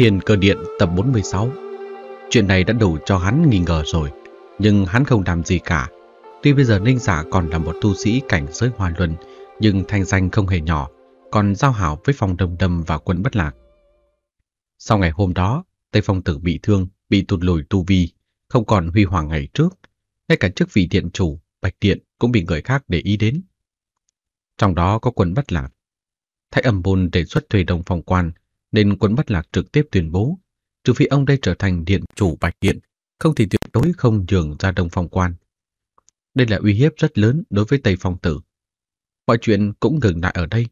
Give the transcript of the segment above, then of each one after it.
Hiền cơ điện tập 46 Chuyện này đã đủ cho hắn nghi ngờ rồi Nhưng hắn không làm gì cả Tuy bây giờ Ninh Giả dạ còn là một tu sĩ cảnh giới hòa luân Nhưng thanh danh không hề nhỏ Còn giao hảo với phòng đồng đầm và quân bất lạc Sau ngày hôm đó Tây Phong Tử bị thương Bị tụt lùi tu vi Không còn huy hoàng ngày trước Ngay cả chức vị điện chủ Bạch Điện cũng bị người khác để ý đến Trong đó có quân bất lạc Thái âm môn đề xuất thuê đồng phòng quan nên quân Bắt Lạc trực tiếp tuyên bố, trừ phi ông đây trở thành điện chủ Bạch Điện, không thì tuyệt đối không nhường ra Đông Phong Quan. Đây là uy hiếp rất lớn đối với Tây Phong Tử. Mọi chuyện cũng ngừng lại ở đây.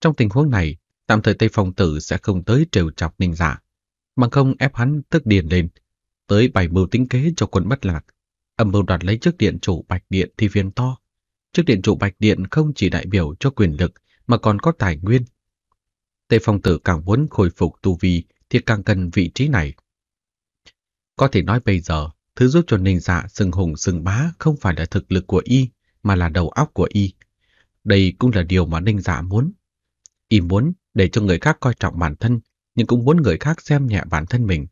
Trong tình huống này, tạm thời Tây Phong Tử sẽ không tới trêu chọc Ninh Giả, dạ, mà không ép hắn tức điền lên, tới bày mưu tính kế cho quân bất Lạc, âm mưu đoạt lấy chức điện chủ Bạch Điện thì phiền to. Chức điện chủ Bạch Điện không chỉ đại biểu cho quyền lực mà còn có tài nguyên Tề Phong Tử càng muốn khôi phục tu vi thì càng cần vị trí này. Có thể nói bây giờ, thứ giúp cho Ninh Dạ sừng hùng sừng bá không phải là thực lực của y, mà là đầu óc của y. Đây cũng là điều mà Ninh Dạ muốn. Y muốn để cho người khác coi trọng bản thân, nhưng cũng muốn người khác xem nhẹ bản thân mình.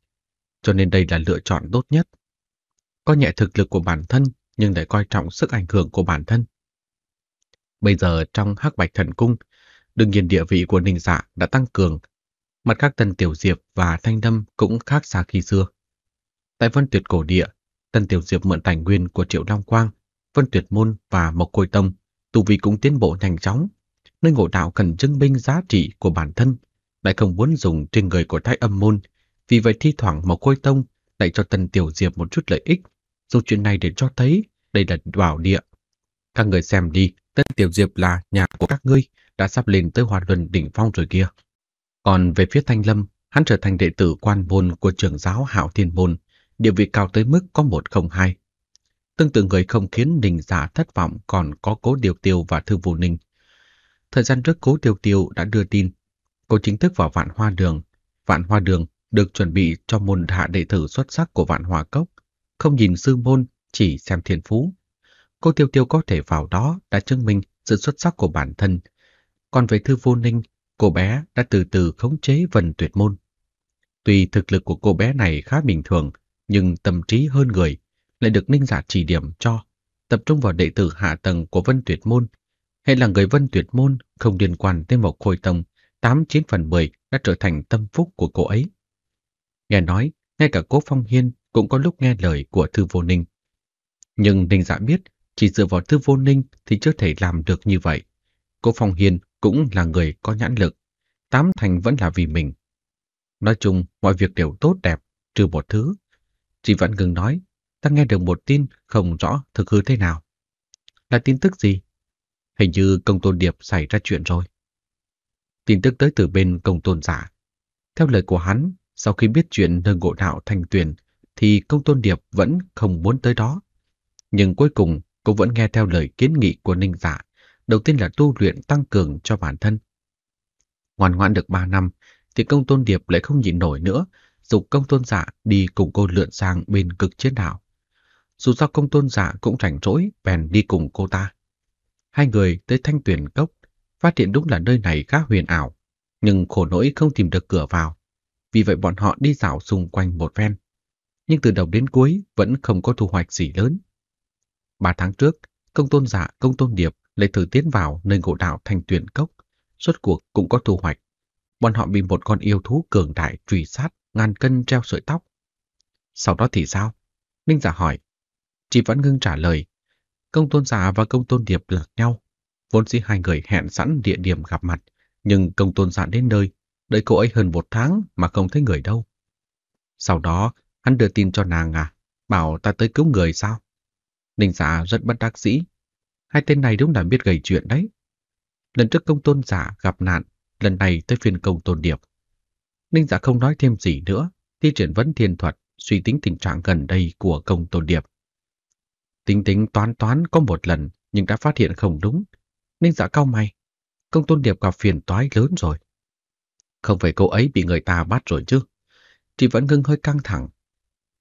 Cho nên đây là lựa chọn tốt nhất. Coi nhẹ thực lực của bản thân, nhưng để coi trọng sức ảnh hưởng của bản thân. Bây giờ trong hắc bạch thần cung, Đương nhiên địa vị của Ninh Dạ đã tăng cường. Mặt khác Tân Tiểu Diệp và Thanh Đâm cũng khác xa khi xưa. Tại Vân Tuyệt Cổ Địa, Tân Tiểu Diệp mượn tài nguyên của Triệu Long Quang, Vân Tuyệt Môn và Mộc Côi Tông, tu vị cũng tiến bộ nhanh chóng. Nơi ngộ đạo cần chứng minh giá trị của bản thân, lại không muốn dùng trên người của thái âm môn. Vì vậy thi thoảng Mộc Côi Tông lại cho Tân Tiểu Diệp một chút lợi ích, dù chuyện này để cho thấy đây là bảo địa. Các người xem đi, Tân Tiểu Diệp là nhà của các ngươi, đã sắp lên tới hoạt luân đỉnh phong rồi kia. Còn về phía Thanh Lâm, hắn trở thành đệ tử quan môn của trưởng giáo Hạo Thiên Môn, địa vị cao tới mức có một không hai. Tương tự người không khiến Ninh giả thất vọng còn có Cố Điều Tiêu và Thư Vũ Ninh. Thời gian trước Cố Điều Tiêu đã đưa tin, cô chính thức vào Vạn Hoa Đường. Vạn Hoa Đường được chuẩn bị cho môn hạ đệ tử xuất sắc của Vạn Hoa Cốc, không nhìn sư môn, chỉ xem thiên phú. Cô Tiêu Tiêu có thể vào đó đã chứng minh sự xuất sắc của bản thân còn về Thư Vô Ninh, cô bé đã từ từ khống chế vần tuyệt môn. Tuy thực lực của cô bé này khá bình thường, nhưng tâm trí hơn người, lại được ninh giả chỉ điểm cho, tập trung vào đệ tử hạ tầng của vân tuyệt môn. Hay là người vân tuyệt môn không liên quan tới một khôi tông, 89 phần 10 đã trở thành tâm phúc của cô ấy. Nghe nói, ngay cả cố phong hiên cũng có lúc nghe lời của thư vô ninh. Nhưng ninh giả biết, chỉ dựa vào thư vô ninh thì chưa thể làm được như vậy. Cố phong hiên cũng là người có nhãn lực, tám thành vẫn là vì mình. Nói chung, mọi việc đều tốt đẹp, trừ một thứ. Chị vẫn ngừng nói, ta nghe được một tin không rõ thực hư thế nào. Là tin tức gì? Hình như công tôn điệp xảy ra chuyện rồi. Tin tức tới từ bên công tôn giả. Theo lời của hắn, sau khi biết chuyện nơi ngộ đạo thành tuyển, thì công tôn điệp vẫn không muốn tới đó. Nhưng cuối cùng, cô vẫn nghe theo lời kiến nghị của ninh giả đầu tiên là tu luyện tăng cường cho bản thân. Ngoan ngoãn được 3 năm, thì công tôn điệp lại không nhịn nổi nữa, dục công tôn giả đi cùng cô lượn sang bên cực chiến đảo. Dù sao công tôn giả cũng rảnh rỗi, bèn đi cùng cô ta. Hai người tới thanh tuyển cốc, phát hiện đúng là nơi này khá huyền ảo, nhưng khổ nỗi không tìm được cửa vào. Vì vậy bọn họ đi dạo xung quanh một ven. Nhưng từ đầu đến cuối vẫn không có thu hoạch gì lớn. Ba tháng trước, công tôn giả, công tôn điệp lại thử tiến vào nơi ngộ đạo thành tuyển cốc, rốt cuộc cũng có thu hoạch. Bọn họ bị một con yêu thú cường đại truy sát, ngàn cân treo sợi tóc. Sau đó thì sao? Ninh giả dạ hỏi. Chị vẫn ngưng trả lời. Công tôn giả dạ và công tôn điệp lạc nhau. Vốn dĩ hai người hẹn sẵn địa điểm gặp mặt, nhưng công tôn giả dạ đến nơi, đợi cô ấy hơn một tháng mà không thấy người đâu. Sau đó, hắn đưa tin cho nàng à, bảo ta tới cứu người sao? Ninh giả rất bất đắc dĩ, Hai tên này đúng là biết gây chuyện đấy. Lần trước công tôn giả gặp nạn, lần này tới phiên công tôn điệp. Ninh giả dạ không nói thêm gì nữa, thi triển vẫn thiên thuật, suy tính tình trạng gần đây của công tôn điệp. Tính tính toán toán có một lần, nhưng đã phát hiện không đúng. Ninh giả dạ cao may, công tôn điệp gặp phiền toái lớn rồi. Không phải cô ấy bị người ta bắt rồi chứ? Chị vẫn ngưng hơi căng thẳng.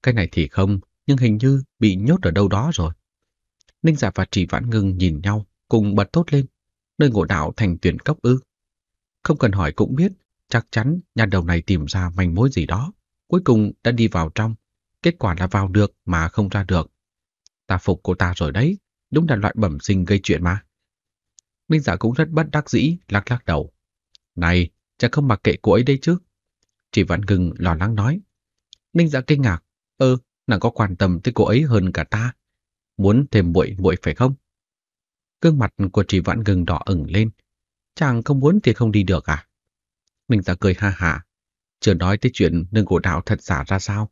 Cái này thì không, nhưng hình như bị nhốt ở đâu đó rồi. Ninh Giả dạ và Trì Vãn Ngưng nhìn nhau, cùng bật tốt lên. Nơi ngộ đạo thành tuyển cốc ư. Không cần hỏi cũng biết, chắc chắn nhà đầu này tìm ra manh mối gì đó. Cuối cùng đã đi vào trong. Kết quả là vào được mà không ra được. Ta phục cô ta rồi đấy, đúng là loại bẩm sinh gây chuyện mà. Ninh Giả dạ cũng rất bất đắc dĩ, lắc lắc đầu. Này, chắc không mặc kệ cô ấy đấy chứ. Trì Vãn Ngưng lo lắng nói. Ninh Giả dạ kinh ngạc. Ơ, nàng có quan tâm tới cô ấy hơn cả ta muốn thêm muội muội phải không? Cương mặt của Trì Vãn gừng đỏ ửng lên. Chàng không muốn thì không đi được à? Mình ta cười ha hả. Chưa nói tới chuyện nâng cổ đạo thật giả ra sao.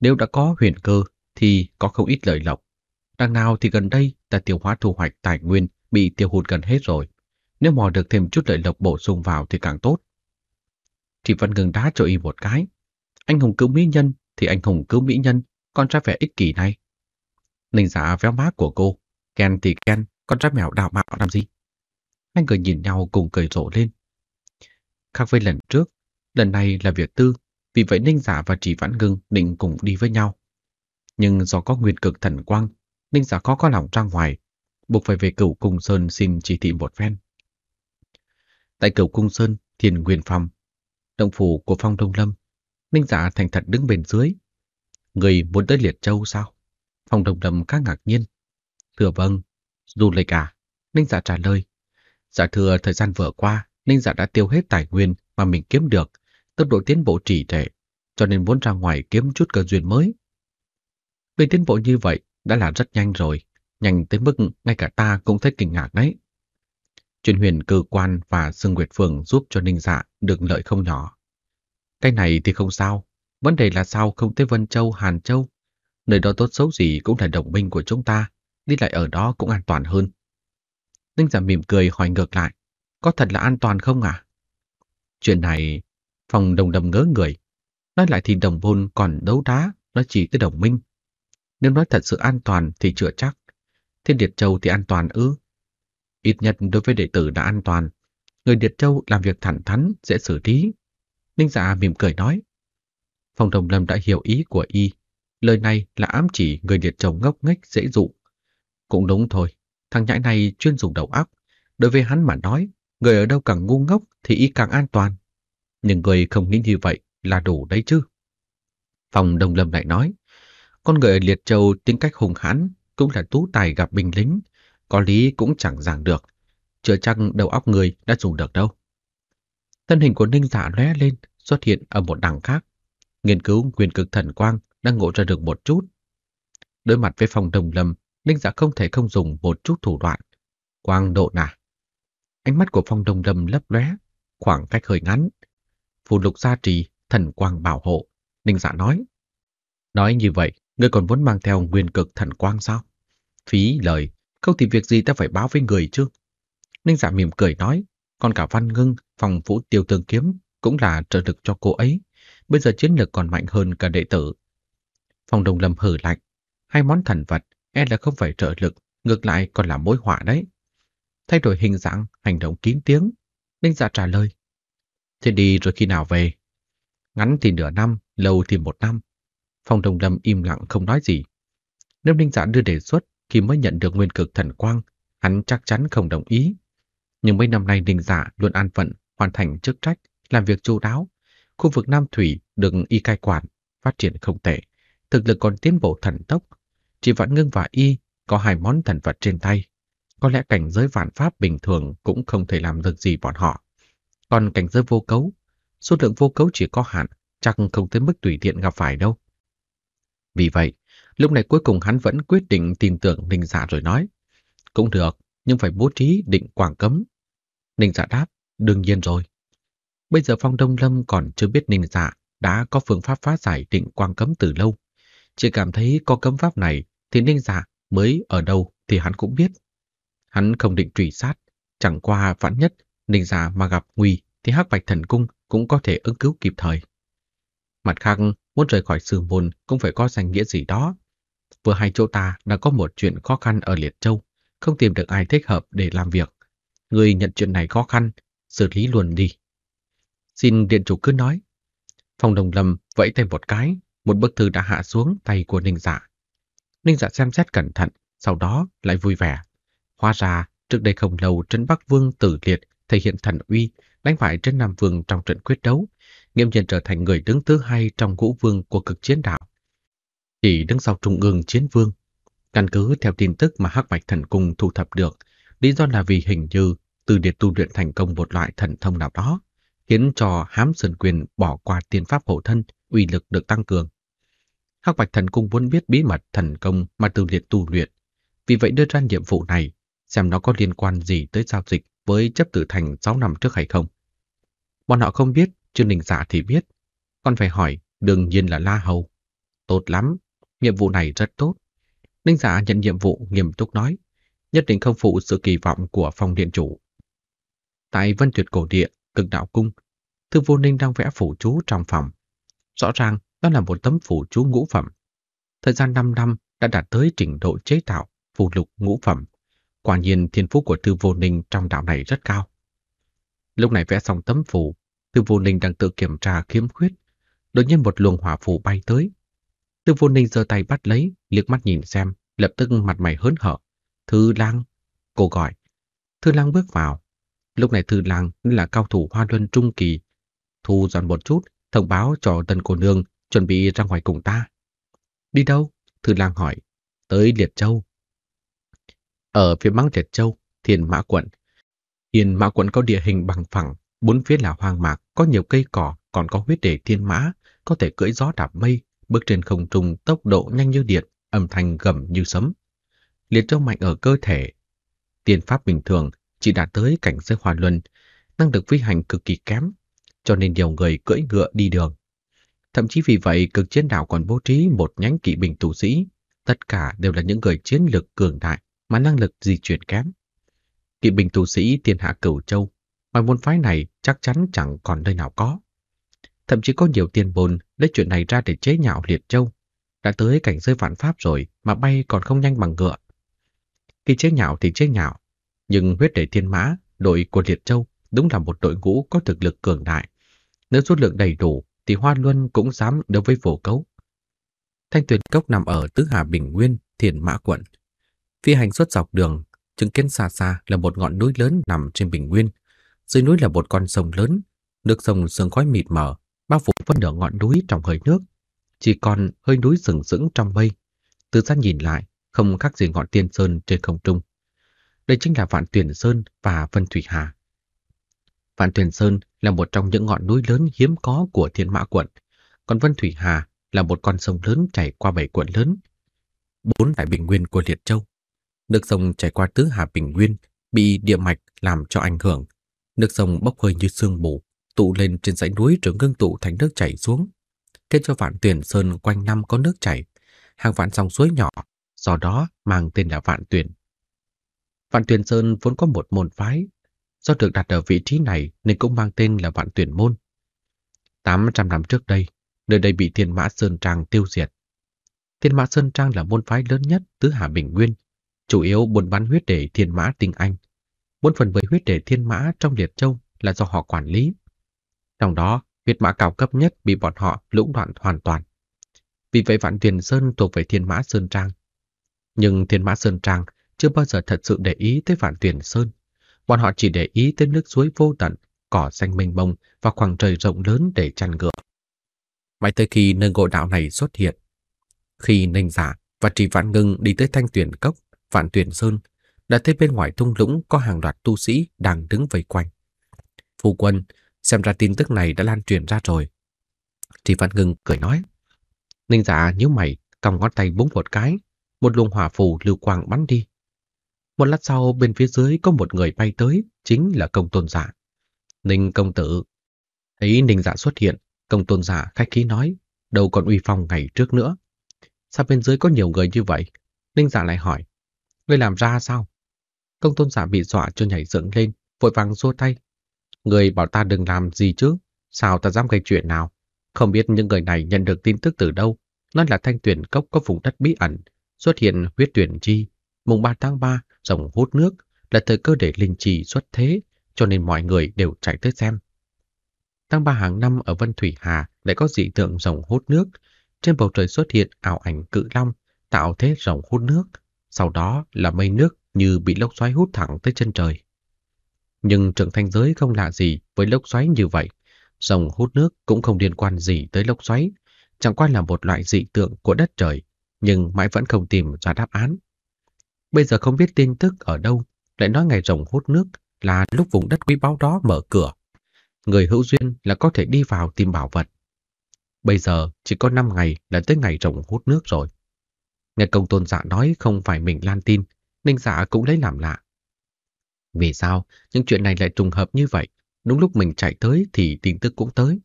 Nếu đã có huyền cơ thì có không ít lợi lộc. Đằng nào thì gần đây ta tiêu hóa thu hoạch tài nguyên bị tiêu hụt gần hết rồi. Nếu mò được thêm chút lợi lộc bổ sung vào thì càng tốt. Trì Văn Ngừng đá cho y một cái. Anh hùng cứu mỹ nhân thì anh hùng cứu mỹ nhân, con trai vẻ ích kỷ này Ninh giả véo má của cô. Ken thì Ken, con trai mèo đào mạo làm gì? Hai người nhìn nhau cùng cười rộ lên. Khác với lần trước, lần này là việc tư, vì vậy Ninh giả và Trì Vãn Ngưng định cùng đi với nhau. Nhưng do có nguyên cực thần quang, Ninh giả khó có lòng ra ngoài, buộc phải về cửu cung sơn xin chỉ thị một phen. Tại cửu cung sơn, thiền nguyên phòng, động phủ của phong đông lâm, Ninh giả thành thật đứng bên dưới. Người muốn tới liệt châu sao? Phòng đồng đầm khá ngạc nhiên. Thưa vâng, du lịch à? Ninh dạ trả lời. Dạ thưa thời gian vừa qua, Ninh dạ đã tiêu hết tài nguyên mà mình kiếm được, tốc độ tiến bộ trì trệ, cho nên muốn ra ngoài kiếm chút cơ duyên mới. Về tiến bộ như vậy đã là rất nhanh rồi, nhanh tới mức ngay cả ta cũng thấy kinh ngạc đấy. Chuyện huyền cơ quan và Sương Nguyệt Phường giúp cho Ninh Dạ được lợi không nhỏ. Cái này thì không sao, vấn đề là sao không tới Vân Châu, Hàn Châu Nơi đó tốt xấu gì cũng là đồng minh của chúng ta, đi lại ở đó cũng an toàn hơn. Ninh giả dạ mỉm cười hỏi ngược lại, có thật là an toàn không à? Chuyện này, phòng đồng đầm ngớ người. Nói lại thì đồng vôn còn đấu đá, nói chỉ tới đồng minh. Nếu nói thật sự an toàn thì chưa chắc. Thiên Điệt Châu thì an toàn ư? Ít nhất đối với đệ tử đã an toàn. Người Điệt Châu làm việc thẳng thắn, dễ xử lý. Ninh giả dạ mỉm cười nói. Phòng đồng lâm đã hiểu ý của y, Lời này là ám chỉ người điệt chồng ngốc nghếch dễ dụ. Cũng đúng thôi, thằng nhãi này chuyên dùng đầu óc. Đối với hắn mà nói, người ở đâu càng ngu ngốc thì y càng an toàn. Nhưng người không nghĩ như vậy là đủ đấy chứ. Phòng đồng lâm lại nói, con người ở liệt châu tính cách hùng hãn cũng là tú tài gặp binh lính, có lý cũng chẳng giảng được. Chưa chăng đầu óc người đã dùng được đâu. Thân hình của ninh giả dạ lóe lên, xuất hiện ở một đằng khác. Nghiên cứu quyền cực thần quang đã ngộ ra được một chút. Đối mặt với phòng đồng lâm, Ninh Dạ không thể không dùng một chút thủ đoạn. Quang độ nà. Ánh mắt của phong đồng lâm lấp lóe, khoảng cách hơi ngắn. Phù lục gia trì, thần quang bảo hộ. Ninh Dạ nói. Nói như vậy, ngươi còn muốn mang theo nguyên cực thần quang sao? Phí lời, không thì việc gì ta phải báo với người chứ? Ninh Dạ mỉm cười nói, còn cả Văn Ngưng, phòng vũ tiêu tương kiếm cũng là trợ lực cho cô ấy. Bây giờ chiến lực còn mạnh hơn cả đệ tử, Phong đồng lâm hử lạnh. Hai món thần vật, e là không phải trợ lực, ngược lại còn là mối họa đấy. Thay đổi hình dạng, hành động kín tiếng. Ninh dạ trả lời. Thế đi rồi khi nào về? Ngắn thì nửa năm, lâu thì một năm. Phong đồng lâm im lặng không nói gì. Nếu Ninh dạ đưa đề xuất khi mới nhận được nguyên cực thần quang, hắn chắc chắn không đồng ý. Nhưng mấy năm nay Ninh dạ luôn an phận, hoàn thành chức trách, làm việc chu đáo. Khu vực Nam Thủy được y cai quản, phát triển không tệ thực lực còn tiến bộ thần tốc. Chỉ vẫn Ngưng và Y có hai món thần vật trên tay. Có lẽ cảnh giới vạn pháp bình thường cũng không thể làm được gì bọn họ. Còn cảnh giới vô cấu, số lượng vô cấu chỉ có hạn, chắc không tới mức tùy tiện gặp phải đâu. Vì vậy, lúc này cuối cùng hắn vẫn quyết định tin tưởng Ninh Dạ rồi nói. Cũng được, nhưng phải bố trí định quảng cấm. Ninh Dạ đáp, đương nhiên rồi. Bây giờ Phong Đông Lâm còn chưa biết Ninh Dạ đã có phương pháp phá giải định quang cấm từ lâu chỉ cảm thấy có cấm pháp này thì Ninh Dạ mới ở đâu thì hắn cũng biết. Hắn không định truy sát, chẳng qua vãn nhất Ninh Dạ mà gặp nguy thì Hắc Bạch Thần Cung cũng có thể ứng cứu kịp thời. Mặt khác, muốn rời khỏi sư môn cũng phải có danh nghĩa gì đó. Vừa hai chỗ ta đã có một chuyện khó khăn ở Liệt Châu, không tìm được ai thích hợp để làm việc. Người nhận chuyện này khó khăn, xử lý luôn đi. Xin điện chủ cứ nói. Phòng đồng lâm vẫy tay một cái, một bức thư đã hạ xuống tay của Ninh Dạ. Ninh Dạ xem xét cẩn thận, sau đó lại vui vẻ. Hóa ra, trước đây không lâu Trấn Bắc Vương tử liệt thể hiện thần uy, đánh bại Trấn Nam Vương trong trận quyết đấu, nghiêm nhiên trở thành người đứng thứ hai trong ngũ vương của cực chiến đạo. Chỉ đứng sau trung ương chiến vương, căn cứ theo tin tức mà Hắc Bạch Thần Cung thu thập được, lý do là vì hình như từ điệt tu luyện thành công một loại thần thông nào đó, khiến cho hám sơn quyền bỏ qua tiên pháp hộ thân, uy lực được tăng cường. Hắc Bạch Thần Cung muốn biết bí mật thần công mà Từ Liệt tu luyện, vì vậy đưa ra nhiệm vụ này, xem nó có liên quan gì tới giao dịch với chấp tử thành 6 năm trước hay không. Bọn họ không biết, Trương Đình Giả dạ thì biết, còn phải hỏi, đương nhiên là La Hầu. Tốt lắm, nhiệm vụ này rất tốt. Ninh Giả dạ nhận nhiệm vụ nghiêm túc nói, nhất định không phụ sự kỳ vọng của phòng điện chủ. Tại Vân Tuyệt Cổ Địa, Cực Đạo Cung, Thư Vô Ninh đang vẽ phủ chú trong phòng. Rõ ràng đó là một tấm phủ chú ngũ phẩm. Thời gian 5 năm đã đạt tới trình độ chế tạo phù lục ngũ phẩm. Quả nhiên thiên phú của Tư Vô Ninh trong đạo này rất cao. Lúc này vẽ xong tấm phủ, Tư Vô Ninh đang tự kiểm tra khiếm khuyết. Đột nhiên một luồng hỏa phù bay tới. Tư Vô Ninh giơ tay bắt lấy, liếc mắt nhìn xem, lập tức mặt mày hớn hở. Thư Lang, cô gọi. Thư Lang bước vào. Lúc này Thư Lang là cao thủ hoa luân trung kỳ. Thu dọn một chút, thông báo cho tân cô nương chuẩn bị ra ngoài cùng ta. Đi đâu? Thư Lang hỏi. Tới Liệt Châu. Ở phía bắc Liệt Châu, Thiên Mã Quận. Thiền Mã Quận có địa hình bằng phẳng, bốn phía là hoang mạc, có nhiều cây cỏ, còn có huyết để thiên mã, có thể cưỡi gió đạp mây, bước trên không trung tốc độ nhanh như điện, âm thanh gầm như sấm. Liệt Châu mạnh ở cơ thể. tiên pháp bình thường chỉ đạt tới cảnh giới hòa luân, năng lực phi hành cực kỳ kém, cho nên nhiều người cưỡi ngựa đi đường. Thậm chí vì vậy cực chiến đảo còn bố trí một nhánh kỵ binh tù sĩ, tất cả đều là những người chiến lực cường đại mà năng lực di chuyển kém. Kỵ binh tù sĩ thiên hạ cửu châu, mà môn phái này chắc chắn chẳng còn nơi nào có. Thậm chí có nhiều tiền bồn lấy chuyện này ra để chế nhạo liệt châu. Đã tới cảnh rơi vạn pháp rồi mà bay còn không nhanh bằng ngựa. Khi chế nhạo thì chế nhạo, nhưng huyết đệ thiên mã, đội của liệt châu đúng là một đội ngũ có thực lực cường đại nếu số lượng đầy đủ thì Hoa Luân cũng dám đối với phổ cấu. Thanh tuyển Cốc nằm ở Tứ Hà Bình Nguyên, Thiền Mã Quận. Phi hành suốt dọc đường, chứng kiến xa xa là một ngọn núi lớn nằm trên Bình Nguyên. Dưới núi là một con sông lớn, nước sông sương khói mịt mờ, bao phủ phân nửa ngọn núi trong hơi nước. Chỉ còn hơi núi sừng sững trong mây. Từ xa nhìn lại, không khác gì ngọn tiên sơn trên không trung. Đây chính là Vạn Tuyển Sơn và Vân Thủy Hà. Phan Thuyền Sơn là một trong những ngọn núi lớn hiếm có của Thiên Mã quận, còn Vân Thủy Hà là một con sông lớn chảy qua bảy quận lớn, bốn đại bình nguyên của Liệt Châu. Nước sông chảy qua tứ hà bình nguyên bị địa mạch làm cho ảnh hưởng, nước sông bốc hơi như sương mù, tụ lên trên dãy núi rồi ngưng tụ thành nước chảy xuống, khiến cho Vạn Tuyển Sơn quanh năm có nước chảy, hàng vạn dòng suối nhỏ, do đó mang tên là Vạn Tuyền. Vạn Tuyền Sơn vốn có một môn phái Do được đặt ở vị trí này nên cũng mang tên là Vạn Tuyển Môn. 800 năm trước đây, nơi đây bị Thiên Mã Sơn Trang tiêu diệt. Thiên Mã Sơn Trang là môn phái lớn nhất tứ Hà Bình Nguyên, chủ yếu buôn bán huyết để Thiên Mã Tinh Anh. Bốn phần với huyết để Thiên Mã trong Liệt Châu là do họ quản lý. Trong đó, huyết mã cao cấp nhất bị bọn họ lũng đoạn hoàn toàn. Vì vậy Vạn Tuyền Sơn thuộc về Thiên Mã Sơn Trang. Nhưng Thiên Mã Sơn Trang chưa bao giờ thật sự để ý tới Vạn Tuyền Sơn bọn họ chỉ để ý tới nước suối vô tận, cỏ xanh mênh mông và khoảng trời rộng lớn để chăn ngựa. Mãi tới khi nơi ngộ đạo này xuất hiện, khi Ninh Giả và Trì Vạn Ngưng đi tới Thanh Tuyển Cốc, Vạn Tuyển Sơn, đã thấy bên ngoài thung lũng có hàng loạt tu sĩ đang đứng vây quanh. Phu quân, xem ra tin tức này đã lan truyền ra rồi. Trì Vạn Ngưng cười nói. Ninh Giả nhíu mày, cầm ngón tay búng một cái, một luồng hỏa phù lưu quang bắn đi, một lát sau bên phía dưới có một người bay tới, chính là công tôn giả. Ninh công tử. Thấy ninh giả xuất hiện, công tôn giả khách khí nói, đâu còn uy phong ngày trước nữa. Sao bên dưới có nhiều người như vậy? Ninh giả lại hỏi, ngươi làm ra sao? Công tôn giả bị dọa cho nhảy dựng lên, vội vàng xua tay. Người bảo ta đừng làm gì chứ, sao ta dám gây chuyện nào? Không biết những người này nhận được tin tức từ đâu, nó là thanh tuyển cốc có vùng đất bí ẩn, xuất hiện huyết tuyển chi. Mùng 3 tháng 3 rồng hút nước là thời cơ để linh trì xuất thế, cho nên mọi người đều chạy tới xem. Tăng ba hàng năm ở Vân Thủy Hà lại có dị tượng rồng hút nước. Trên bầu trời xuất hiện ảo ảnh cự long, tạo thế rồng hút nước. Sau đó là mây nước như bị lốc xoáy hút thẳng tới chân trời. Nhưng trưởng thanh giới không lạ gì với lốc xoáy như vậy. Rồng hút nước cũng không liên quan gì tới lốc xoáy, chẳng qua là một loại dị tượng của đất trời, nhưng mãi vẫn không tìm ra đáp án. Bây giờ không biết tin tức ở đâu, lại nói ngày rồng hút nước là lúc vùng đất quý báu đó mở cửa. Người hữu duyên là có thể đi vào tìm bảo vật. Bây giờ chỉ có 5 ngày là tới ngày rồng hút nước rồi. Nghe công tôn giả nói không phải mình lan tin, ninh giả cũng lấy làm lạ. Vì sao những chuyện này lại trùng hợp như vậy? Đúng lúc mình chạy tới thì tin tức cũng tới.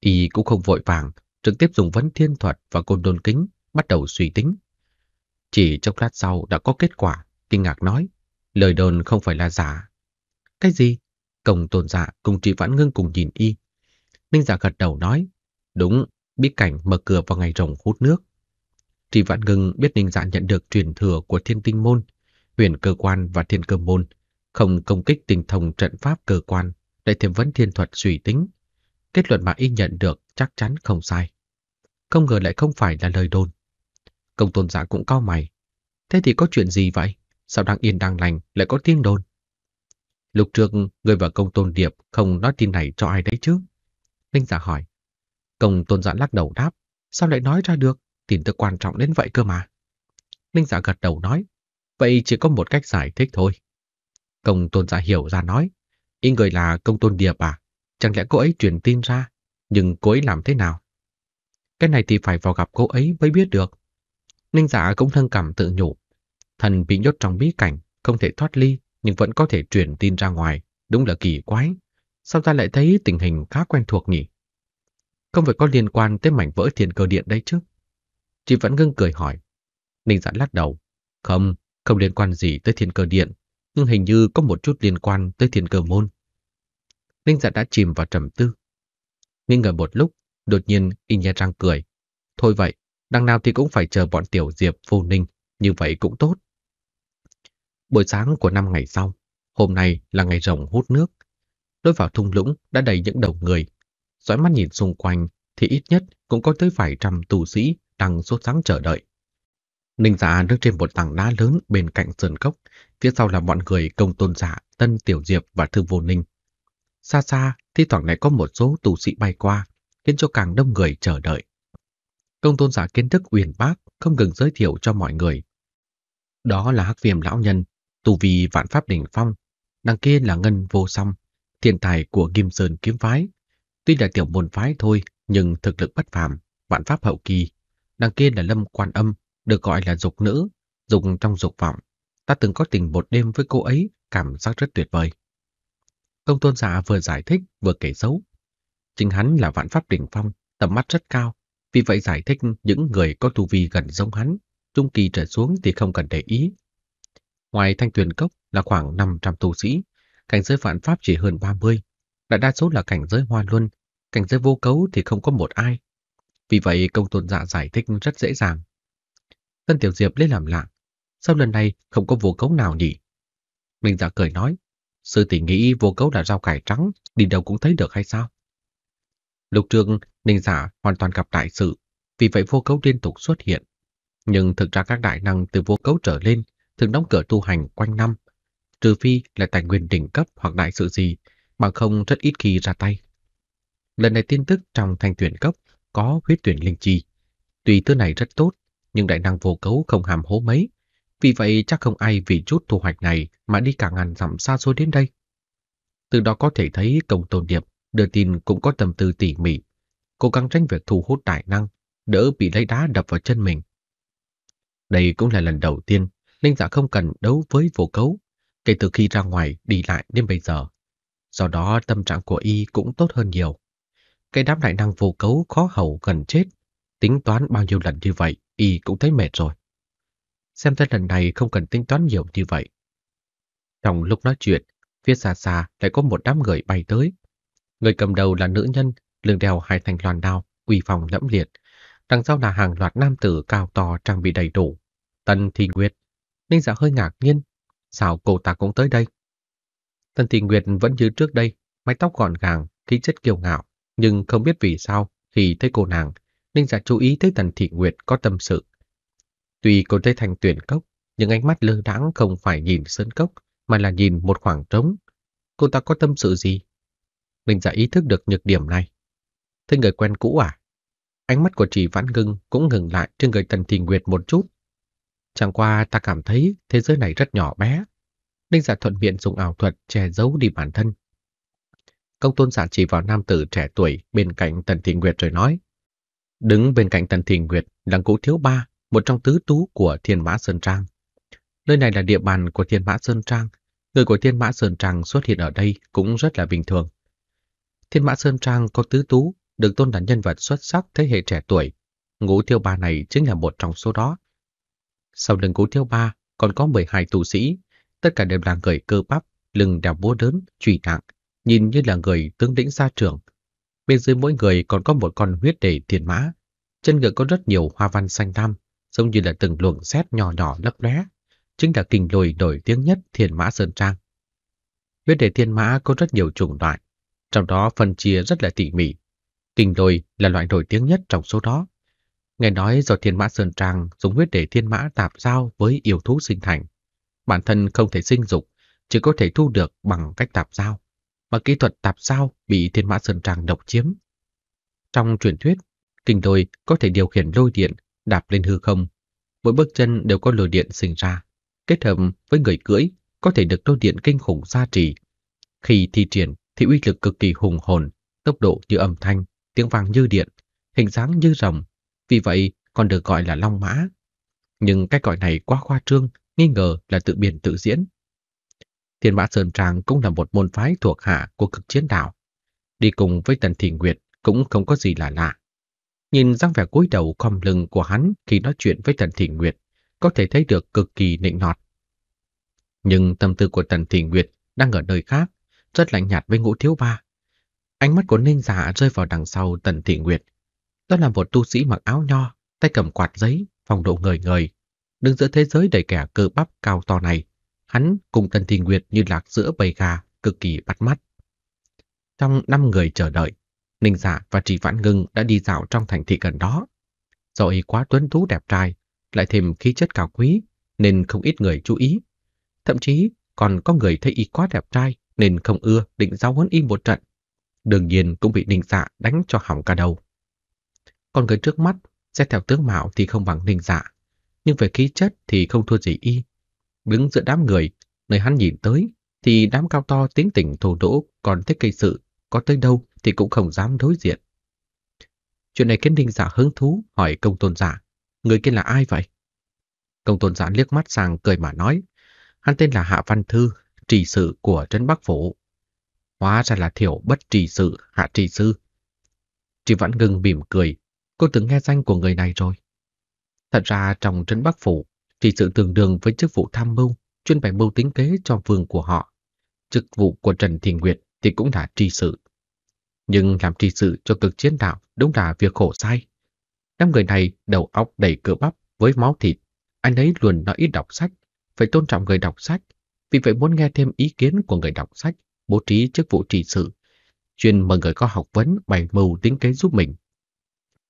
Y cũng không vội vàng, trực tiếp dùng vấn thiên thuật và côn đôn kính, bắt đầu suy tính. Chỉ trong lát sau đã có kết quả, kinh ngạc nói. Lời đồn không phải là giả. Cái gì? Cổng tồn dạ cùng chị Vãn Ngưng cùng nhìn y. Ninh giả dạ gật đầu nói. Đúng, biết cảnh mở cửa vào ngày rồng hút nước. Trì Vạn Ngưng biết Ninh Dạ nhận được truyền thừa của Thiên Tinh môn, Huyền Cơ quan và Thiên Cơ môn, không công kích tình thông trận pháp cơ quan, lại thêm vấn thiên thuật suy tính. Kết luận mà y nhận được chắc chắn không sai. Không ngờ lại không phải là lời đồn. Công tôn giả cũng cao mày. Thế thì có chuyện gì vậy? Sao đang yên đang lành lại có tiếng đồn? Lục Trường, người và công tôn điệp không nói tin này cho ai đấy chứ? Linh giả hỏi. Công tôn giả lắc đầu đáp. Sao lại nói ra được? Tin tức quan trọng đến vậy cơ mà. Linh giả gật đầu nói. Vậy chỉ có một cách giải thích thôi. Công tôn giả hiểu ra nói. Ý người là công tôn điệp à? Chẳng lẽ cô ấy truyền tin ra? Nhưng cô ấy làm thế nào? Cái này thì phải vào gặp cô ấy mới biết được. Ninh giả cũng nâng cầm tự nhủ. Thần bị nhốt trong bí cảnh, không thể thoát ly, nhưng vẫn có thể truyền tin ra ngoài. Đúng là kỳ quái. Sao ta lại thấy tình hình khá quen thuộc nhỉ? Không phải có liên quan tới mảnh vỡ thiên cơ điện đấy chứ? Chị vẫn ngưng cười hỏi. Ninh giả lắc đầu. Không, không liên quan gì tới thiên cơ điện, nhưng hình như có một chút liên quan tới thiên cơ môn. Ninh giả đã chìm vào trầm tư. Nhưng ngờ một lúc, đột nhiên y nhe răng cười. Thôi vậy, Đằng nào thì cũng phải chờ bọn Tiểu Diệp vô ninh, như vậy cũng tốt. Buổi sáng của năm ngày sau, hôm nay là ngày rồng hút nước. Lối vào thung lũng đã đầy những đầu người. Dõi mắt nhìn xung quanh thì ít nhất cũng có tới vài trăm tù sĩ đang sốt sáng chờ đợi. Ninh giả dạ đứng trên một tảng đá lớn bên cạnh sườn cốc, phía sau là bọn người công tôn giả, tân tiểu diệp và thư vô ninh. Xa xa, thi thoảng lại có một số tù sĩ bay qua, khiến cho càng đông người chờ đợi công tôn giả kiến thức uyển bác không ngừng giới thiệu cho mọi người. Đó là Hắc Viêm lão nhân, tu vi vạn pháp đỉnh phong, đằng kia là Ngân Vô Song, thiên tài của Kim Sơn kiếm phái. Tuy là tiểu môn phái thôi, nhưng thực lực bất phàm, vạn pháp hậu kỳ. Đằng kia là Lâm Quan Âm, được gọi là dục nữ, dùng trong dục vọng. Ta từng có tình một đêm với cô ấy, cảm giác rất tuyệt vời. Công tôn giả vừa giải thích vừa kể xấu. Chính hắn là vạn pháp đỉnh phong, tầm mắt rất cao, vì vậy giải thích những người có tu vi gần giống hắn, trung kỳ trở xuống thì không cần để ý. Ngoài thanh tuyền cốc là khoảng 500 tu sĩ, cảnh giới vạn pháp chỉ hơn 30, đại đa số là cảnh giới hoa luân, cảnh giới vô cấu thì không có một ai. Vì vậy công tôn dạ giải thích rất dễ dàng. Tân Tiểu Diệp lấy làm lạ, sao lần này không có vô cấu nào nhỉ? mình Dạ cười nói, sư tỷ nghĩ vô cấu là rau cải trắng, đi đâu cũng thấy được hay sao? Lục trường ninh giả hoàn toàn gặp đại sự, vì vậy vô cấu liên tục xuất hiện. Nhưng thực ra các đại năng từ vô cấu trở lên thường đóng cửa tu hành quanh năm, trừ phi là tài nguyên đỉnh cấp hoặc đại sự gì, bằng không rất ít khi ra tay. Lần này tin tức trong thanh tuyển cấp có huyết tuyển linh chi, Tùy thứ này rất tốt, nhưng đại năng vô cấu không hàm hố mấy, vì vậy chắc không ai vì chút thu hoạch này mà đi cả ngàn dặm xa xôi đến đây. Từ đó có thể thấy công tồn điệp đưa tin cũng có tâm tư tỉ mỉ, cố gắng tránh việc thu hút tài năng, đỡ bị lấy đá đập vào chân mình. Đây cũng là lần đầu tiên Ninh Dạ không cần đấu với vô cấu kể từ khi ra ngoài đi lại đến bây giờ. Do đó tâm trạng của y cũng tốt hơn nhiều. Cái đám đại năng vô cấu khó hầu gần chết, tính toán bao nhiêu lần như vậy y cũng thấy mệt rồi. Xem ra lần này không cần tính toán nhiều như vậy. Trong lúc nói chuyện, phía xa xa lại có một đám người bay tới, Người cầm đầu là nữ nhân, lưng đeo hai thanh loan đao, uy phong lẫm liệt. Đằng sau là hàng loạt nam tử cao to trang bị đầy đủ. Tần Thi Nguyệt. Ninh giả dạ hơi ngạc nhiên, sao cô ta cũng tới đây? Tần Thi Nguyệt vẫn như trước đây, mái tóc gọn gàng, khí chất kiêu ngạo, nhưng không biết vì sao khi thấy cô nàng, Ninh giả dạ chú ý thấy Tần Thị Nguyệt có tâm sự. Tuy cô thấy thành tuyển cốc, nhưng ánh mắt lơ đãng không phải nhìn sơn cốc, mà là nhìn một khoảng trống. Cô ta có tâm sự gì? Linh giả ý thức được nhược điểm này. Thế người quen cũ à? Ánh mắt của chị Vãn Ngưng cũng ngừng lại trên người Tần Thị Nguyệt một chút. Chẳng qua ta cảm thấy thế giới này rất nhỏ bé. Linh giả dạ thuận miệng dùng ảo thuật che giấu đi bản thân. Công tôn giả chỉ vào nam tử trẻ tuổi bên cạnh Tần Thị Nguyệt rồi nói. Đứng bên cạnh Tần Thị Nguyệt là cụ thiếu ba, một trong tứ tú của Thiên Mã Sơn Trang. Nơi này là địa bàn của Thiên Mã Sơn Trang. Người của Thiên Mã Sơn Trang xuất hiện ở đây cũng rất là bình thường. Thiên Mã Sơn Trang có tứ tú, được tôn là nhân vật xuất sắc thế hệ trẻ tuổi. Ngũ Thiêu Ba này chính là một trong số đó. Sau lưng Ngũ Thiêu Ba còn có 12 tù sĩ, tất cả đều là người cơ bắp, lưng đeo búa đớn, chùy nặng, nhìn như là người tướng lĩnh gia trưởng. Bên dưới mỗi người còn có một con huyết đề thiên mã, chân ngựa có rất nhiều hoa văn xanh lam, giống như là từng luồng sét nhỏ nhỏ lấp lóe, chính là kình lùi nổi tiếng nhất thiên mã sơn trang. Huyết đề thiên mã có rất nhiều chủng loại, trong đó phân chia rất là tỉ mỉ. Kinh đồi là loại nổi tiếng nhất trong số đó. Nghe nói do thiên mã Sơn Trang dùng huyết để thiên mã tạp giao với yêu thú sinh thành. Bản thân không thể sinh dục, chỉ có thể thu được bằng cách tạp giao. Mà kỹ thuật tạp giao bị thiên mã Sơn Trang độc chiếm. Trong truyền thuyết, kinh đồi có thể điều khiển lôi điện đạp lên hư không. Mỗi bước chân đều có lôi điện sinh ra. Kết hợp với người cưỡi có thể được lôi điện kinh khủng gia trì. Khi thi triển thì uy lực cực kỳ hùng hồn, tốc độ như âm thanh, tiếng vang như điện, hình dáng như rồng, vì vậy còn được gọi là long mã. Nhưng cái gọi này quá khoa trương, nghi ngờ là tự biển tự diễn. Thiên Mã Sơn Trang cũng là một môn phái thuộc hạ của cực chiến đạo. Đi cùng với Tần Thị Nguyệt cũng không có gì là lạ. Nhìn dáng vẻ cúi đầu khom lưng của hắn khi nói chuyện với Tần Thị Nguyệt, có thể thấy được cực kỳ nịnh nọt. Nhưng tâm tư của Tần Thị Nguyệt đang ở nơi khác, rất lạnh nhạt với ngũ thiếu ba. Ánh mắt của ninh giả rơi vào đằng sau tần thị nguyệt. Đó là một tu sĩ mặc áo nho, tay cầm quạt giấy, phòng độ người người. Đứng giữa thế giới đầy kẻ cơ bắp cao to này, hắn cùng tần thị nguyệt như lạc giữa bầy gà, cực kỳ bắt mắt. Trong năm người chờ đợi, Ninh Dạ và Trì Vãn Ngưng đã đi dạo trong thành thị gần đó. Do y quá tuấn tú đẹp trai, lại thêm khí chất cao quý, nên không ít người chú ý. Thậm chí còn có người thấy y quá đẹp trai nên không ưa định giáo huấn y một trận. Đương nhiên cũng bị Ninh Dạ đánh cho hỏng cả đầu. Con người trước mắt, xét theo tướng mạo thì không bằng Ninh Dạ, nhưng về khí chất thì không thua gì y. Đứng giữa đám người, nơi hắn nhìn tới thì đám cao to tính tỉnh thổ đỗ còn thích cây sự, có tới đâu thì cũng không dám đối diện. Chuyện này khiến Ninh Dạ hứng thú hỏi công tôn giả, người kia là ai vậy? Công tôn giả liếc mắt sang cười mà nói, hắn tên là Hạ Văn Thư, trì sự của Trấn Bắc Phủ. Hóa ra là thiểu bất trì sự hạ trì sư. Chị vẫn ngừng mỉm cười, cô từng nghe danh của người này rồi. Thật ra trong Trấn Bắc Phủ, trì sự tương đương với chức vụ tham mưu, chuyên bày mưu tính kế cho vương của họ. Chức vụ của Trần Thị Nguyệt thì cũng là trì sự. Nhưng làm trì sự cho cực chiến đạo đúng là việc khổ sai. Năm người này đầu óc đầy cơ bắp với máu thịt, anh ấy luôn nói ít đọc sách, phải tôn trọng người đọc sách, vì vậy muốn nghe thêm ý kiến của người đọc sách, bố trí chức vụ trị sự, chuyên mời người có học vấn bày mưu tính kế giúp mình.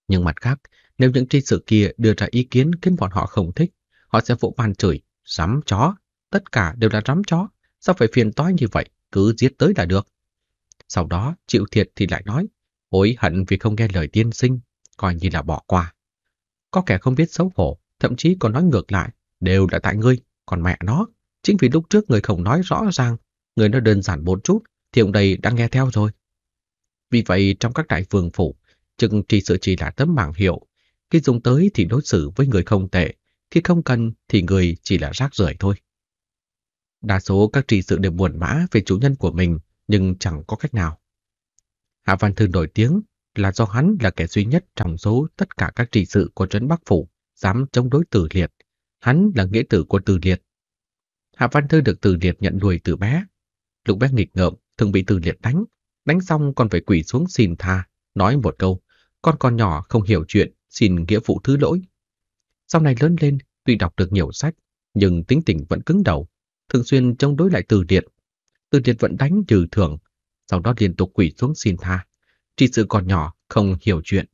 Nhưng mặt khác, nếu những tri sự kia đưa ra ý kiến khiến bọn họ không thích, họ sẽ vỗ bàn chửi, sắm chó, tất cả đều là rắm chó, sao phải phiền toái như vậy, cứ giết tới là được. Sau đó, chịu thiệt thì lại nói, hối hận vì không nghe lời tiên sinh, coi như là bỏ qua. Có kẻ không biết xấu hổ, thậm chí còn nói ngược lại, đều là tại ngươi, còn mẹ nó, Chính vì lúc trước người không nói rõ ràng, người nó đơn giản một chút, thì ông đây đã nghe theo rồi. Vì vậy, trong các đại vương phủ, chừng trì sự chỉ là tấm bảng hiệu. Khi dùng tới thì đối xử với người không tệ, khi không cần thì người chỉ là rác rưởi thôi. Đa số các trì sự đều buồn bã về chủ nhân của mình, nhưng chẳng có cách nào. Hạ Văn Thư nổi tiếng là do hắn là kẻ duy nhất trong số tất cả các trì sự của trấn Bắc Phủ dám chống đối tử liệt. Hắn là nghĩa tử của tử liệt, Hạ Văn Thư được Từ Liệt nhận nuôi từ bé. Lúc bé nghịch ngợm, thường bị Từ Liệt đánh. Đánh xong còn phải quỳ xuống xin tha, nói một câu. Con con nhỏ không hiểu chuyện, xin nghĩa phụ thứ lỗi. Sau này lớn lên, tuy đọc được nhiều sách, nhưng tính tình vẫn cứng đầu, thường xuyên chống đối lại Từ Liệt. Từ Liệt vẫn đánh trừ thường, sau đó liên tục quỳ xuống xin tha. Chỉ sự còn nhỏ, không hiểu chuyện.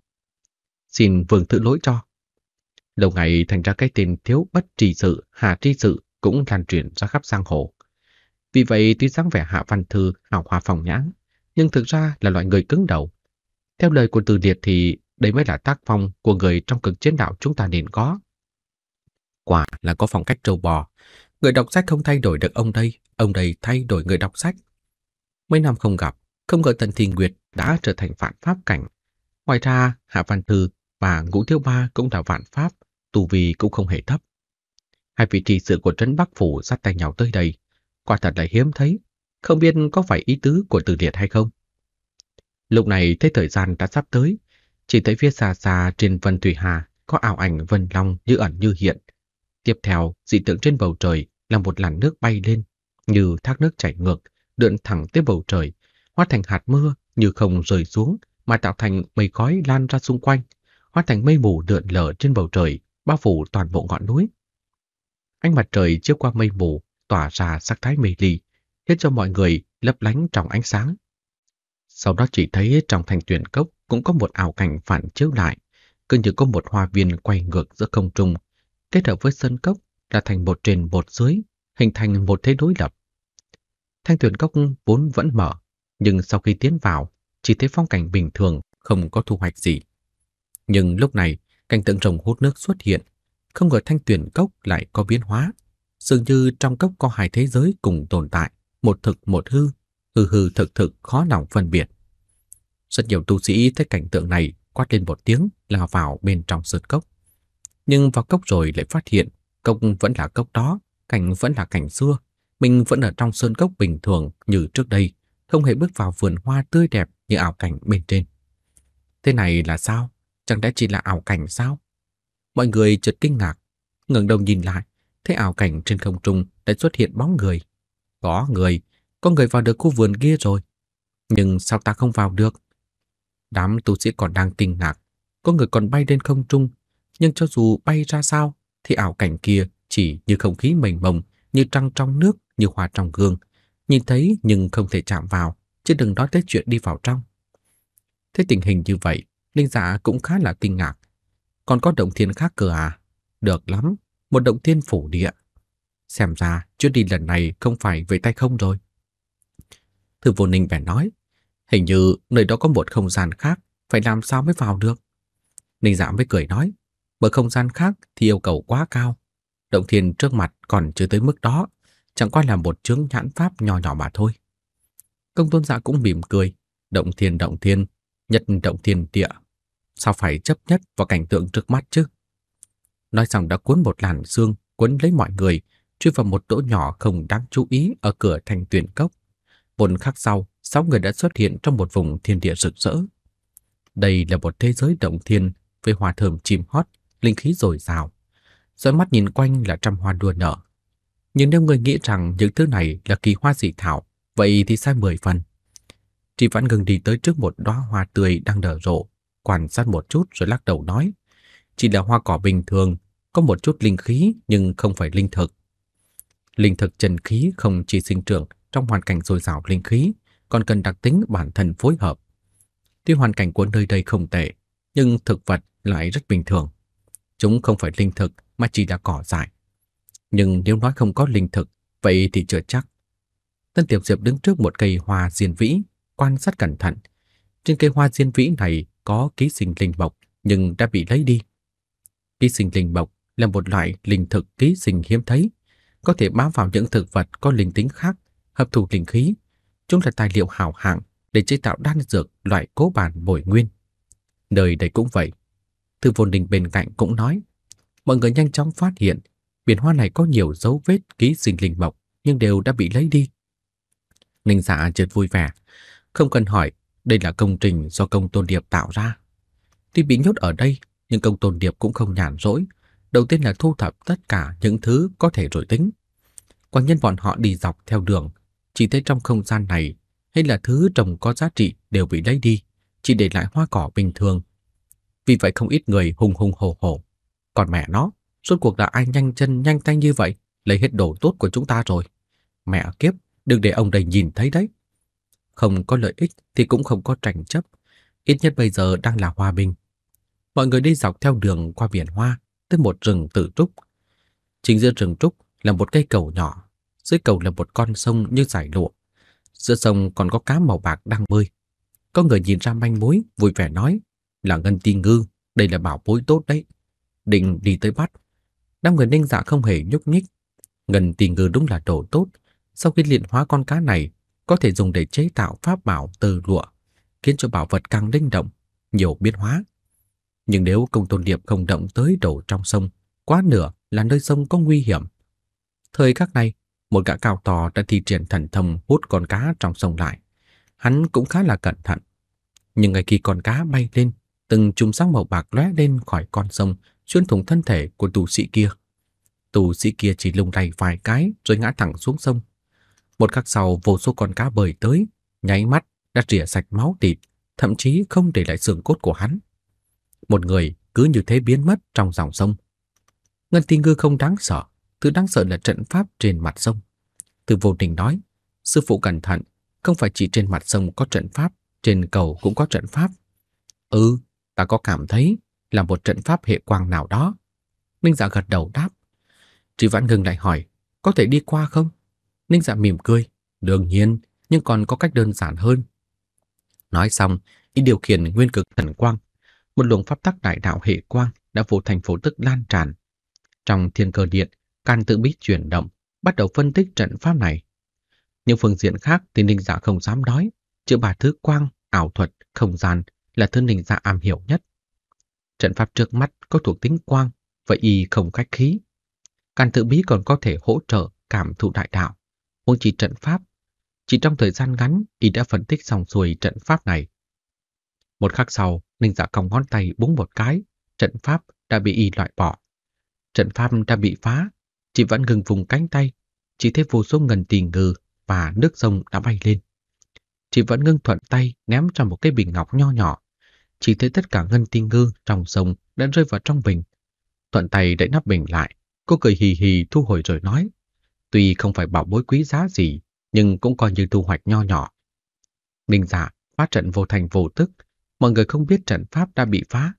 Xin vương tự lỗi cho. Lâu ngày thành ra cái tên thiếu bất trì sự, hà trì sự cũng lan truyền ra khắp giang hồ. Vì vậy tuy dáng vẻ Hạ Văn Thư hào hòa phong nhã, nhưng thực ra là loại người cứng đầu. Theo lời của Từ Liệt thì đây mới là tác phong của người trong cực chiến đạo chúng ta nên có. Quả là có phong cách trâu bò. Người đọc sách không thay đổi được ông đây, ông đây thay đổi người đọc sách. Mấy năm không gặp, không ngờ Tần Thị Nguyệt đã trở thành vạn pháp cảnh. Ngoài ra, Hạ Văn Thư và Ngũ Thiếu Ba cũng là vạn pháp, tù vì cũng không hề thấp. Hai vị trị sự của trấn Bắc Phủ sát tay nhau tới đây, quả thật là hiếm thấy, không biết có phải ý tứ của từ liệt hay không. Lúc này thấy thời gian đã sắp tới, chỉ thấy phía xa xa trên Vân Thủy Hà có ảo ảnh Vân Long như ẩn như hiện. Tiếp theo, dị tượng trên bầu trời là một làn nước bay lên, như thác nước chảy ngược, đượn thẳng tới bầu trời, hóa thành hạt mưa như không rơi xuống mà tạo thành mây khói lan ra xung quanh, hóa thành mây mù lượn lờ trên bầu trời, bao phủ toàn bộ ngọn núi. Ánh mặt trời chiếu qua mây mù, tỏa ra sắc thái mê ly, khiến cho mọi người lấp lánh trong ánh sáng. Sau đó chỉ thấy trong thành tuyển cốc cũng có một ảo cảnh phản chiếu lại, cứ như có một hoa viên quay ngược giữa không trung, kết hợp với sân cốc là thành một trên một dưới, hình thành một thế đối lập. Thanh tuyển cốc vốn vẫn mở, nhưng sau khi tiến vào, chỉ thấy phong cảnh bình thường, không có thu hoạch gì. Nhưng lúc này, cảnh tượng rồng hút nước xuất hiện, không ngờ thanh tuyển cốc lại có biến hóa. Dường như trong cốc có hai thế giới cùng tồn tại, một thực một hư, hư hư thực thực khó lòng phân biệt. Rất nhiều tu sĩ thấy cảnh tượng này quát lên một tiếng là vào bên trong sơn cốc. Nhưng vào cốc rồi lại phát hiện cốc vẫn là cốc đó, cảnh vẫn là cảnh xưa. Mình vẫn ở trong sơn cốc bình thường như trước đây, không hề bước vào vườn hoa tươi đẹp như ảo cảnh bên trên. Thế này là sao? Chẳng lẽ chỉ là ảo cảnh sao? Mọi người chợt kinh ngạc, ngẩng đầu nhìn lại, thấy ảo cảnh trên không trung đã xuất hiện bóng người. Có người, có người vào được khu vườn kia rồi. Nhưng sao ta không vào được? Đám tu sĩ còn đang kinh ngạc, có người còn bay lên không trung, nhưng cho dù bay ra sao thì ảo cảnh kia chỉ như không khí mênh mông, như trăng trong nước, như hoa trong gương, nhìn thấy nhưng không thể chạm vào, chứ đừng nói tới chuyện đi vào trong. Thế tình hình như vậy, Linh Dạ cũng khá là kinh ngạc. Còn có động thiên khác cơ à? Được lắm, một động thiên phủ địa. Xem ra chuyến đi lần này không phải về tay không rồi. Thư vô ninh bèn nói, hình như nơi đó có một không gian khác, phải làm sao mới vào được. Ninh Dạ mới cười nói, bởi không gian khác thì yêu cầu quá cao. Động thiên trước mặt còn chưa tới mức đó, chẳng qua là một chướng nhãn pháp nhỏ nhỏ mà thôi. Công tôn dạ cũng mỉm cười, động thiên động thiên, nhật động thiên địa Sao phải chấp nhất vào cảnh tượng trước mắt chứ? Nói xong đã cuốn một làn xương cuốn lấy mọi người, chui vào một chỗ nhỏ không đáng chú ý ở cửa thành tuyển cốc. Một khắc sau, sáu người đã xuất hiện trong một vùng thiên địa rực rỡ. Đây là một thế giới động thiên với hoa thơm chim hót, linh khí dồi dào. Dõi mắt nhìn quanh là trăm hoa đua nở. Nhưng nếu người nghĩ rằng những thứ này là kỳ hoa dị thảo, vậy thì sai mười phần. Chỉ vẫn ngừng đi tới trước một đóa hoa tươi đang nở rộ, quan sát một chút rồi lắc đầu nói, chỉ là hoa cỏ bình thường, có một chút linh khí nhưng không phải linh thực. Linh thực chân khí không chỉ sinh trưởng trong hoàn cảnh dồi dào linh khí, còn cần đặc tính bản thân phối hợp. Tuy hoàn cảnh của nơi đây không tệ, nhưng thực vật lại rất bình thường. Chúng không phải linh thực mà chỉ là cỏ dại. Nhưng nếu nói không có linh thực, vậy thì chưa chắc. Tân Tiểu Diệp đứng trước một cây hoa diên vĩ, quan sát cẩn thận. Trên cây hoa diên vĩ này có ký sinh linh mộc nhưng đã bị lấy đi. Ký sinh linh mộc là một loại linh thực ký sinh hiếm thấy, có thể bám vào những thực vật có linh tính khác, hấp thụ linh khí. Chúng là tài liệu hảo hạng để chế tạo đan dược loại cố bản bồi nguyên. Nơi đây cũng vậy. Thư vồn đình bên cạnh cũng nói, mọi người nhanh chóng phát hiện biển hoa này có nhiều dấu vết ký sinh linh mộc nhưng đều đã bị lấy đi. Ninh giả dạ chợt vui vẻ, không cần hỏi đây là công trình do công tôn điệp tạo ra. Tuy bị nhốt ở đây, nhưng công tôn điệp cũng không nhàn rỗi. Đầu tiên là thu thập tất cả những thứ có thể rồi tính. Quả nhân bọn họ đi dọc theo đường, chỉ thấy trong không gian này hay là thứ trồng có giá trị đều bị lấy đi, chỉ để lại hoa cỏ bình thường. Vì vậy không ít người hùng hùng hổ hổ. Còn mẹ nó, suốt cuộc là ai nhanh chân nhanh tay như vậy, lấy hết đồ tốt của chúng ta rồi. Mẹ kiếp, đừng để ông đây nhìn thấy đấy không có lợi ích thì cũng không có tranh chấp, ít nhất bây giờ đang là hòa bình. Mọi người đi dọc theo đường qua biển hoa tới một rừng tử trúc. Chính giữa rừng trúc là một cây cầu nhỏ, dưới cầu là một con sông như giải lụa. Giữa sông còn có cá màu bạc đang bơi. Có người nhìn ra manh mối, vui vẻ nói là ngân ti ngư, đây là bảo bối tốt đấy. Định đi tới bắt. Đám người ninh dạ không hề nhúc nhích. Ngân ti ngư đúng là đồ tốt. Sau khi luyện hóa con cá này có thể dùng để chế tạo pháp bảo từ lụa, khiến cho bảo vật càng linh động, nhiều biến hóa. Nhưng nếu công tôn điệp không động tới đầu trong sông, quá nửa là nơi sông có nguy hiểm. Thời khắc này, một gã cao to đã thi triển thần thông hút con cá trong sông lại. Hắn cũng khá là cẩn thận. Nhưng ngay khi con cá bay lên, từng chùm sáng màu bạc lóe lên khỏi con sông, xuyên thủng thân thể của tù sĩ kia. Tù sĩ kia chỉ lung lay vài cái rồi ngã thẳng xuống sông, một khắc sau vô số con cá bơi tới, nháy mắt đã rỉa sạch máu thịt, thậm chí không để lại xương cốt của hắn. Một người cứ như thế biến mất trong dòng sông. Ngân Tinh Ngư không đáng sợ, thứ đáng sợ là trận pháp trên mặt sông. Từ vô tình nói, sư phụ cẩn thận, không phải chỉ trên mặt sông có trận pháp, trên cầu cũng có trận pháp. Ừ, ta có cảm thấy là một trận pháp hệ quang nào đó. Minh Dạ gật đầu đáp. Trí Vãn ngừng lại hỏi, có thể đi qua không? Ninh dạ mỉm cười. Đương nhiên, nhưng còn có cách đơn giản hơn. Nói xong, y điều khiển nguyên cực thần quang. Một luồng pháp tắc đại đạo hệ quang đã vô thành phố tức lan tràn. Trong thiên cơ điện, can tự bí chuyển động, bắt đầu phân tích trận pháp này. Những phương diện khác thì Ninh dạ không dám nói. Chữ bà thứ quang, ảo thuật, không gian là thứ Ninh dạ am hiểu nhất. Trận pháp trước mắt có thuộc tính quang, vậy y không cách khí. Can tự bí còn có thể hỗ trợ cảm thụ đại đạo bố trí trận pháp. Chỉ trong thời gian ngắn, y đã phân tích xong xuôi trận pháp này. Một khắc sau, Ninh Dạ còng ngón tay búng một cái, trận pháp đã bị y loại bỏ. Trận pháp đã bị phá, chỉ vẫn ngừng vùng cánh tay, chỉ thấy vô số ngần tiền ngừ và nước sông đã bay lên. Chỉ vẫn ngưng thuận tay ném trong một cái bình ngọc nho nhỏ. Chỉ thấy tất cả ngân tinh ngư trong sông đã rơi vào trong bình. Thuận tay đẩy nắp bình lại, cô cười hì hì thu hồi rồi nói. Tuy không phải bảo bối quý giá gì, nhưng cũng coi như thu hoạch nho nhỏ. Ninh giả dạ phá trận vô thành vô tức, mọi người không biết trận pháp đã bị phá.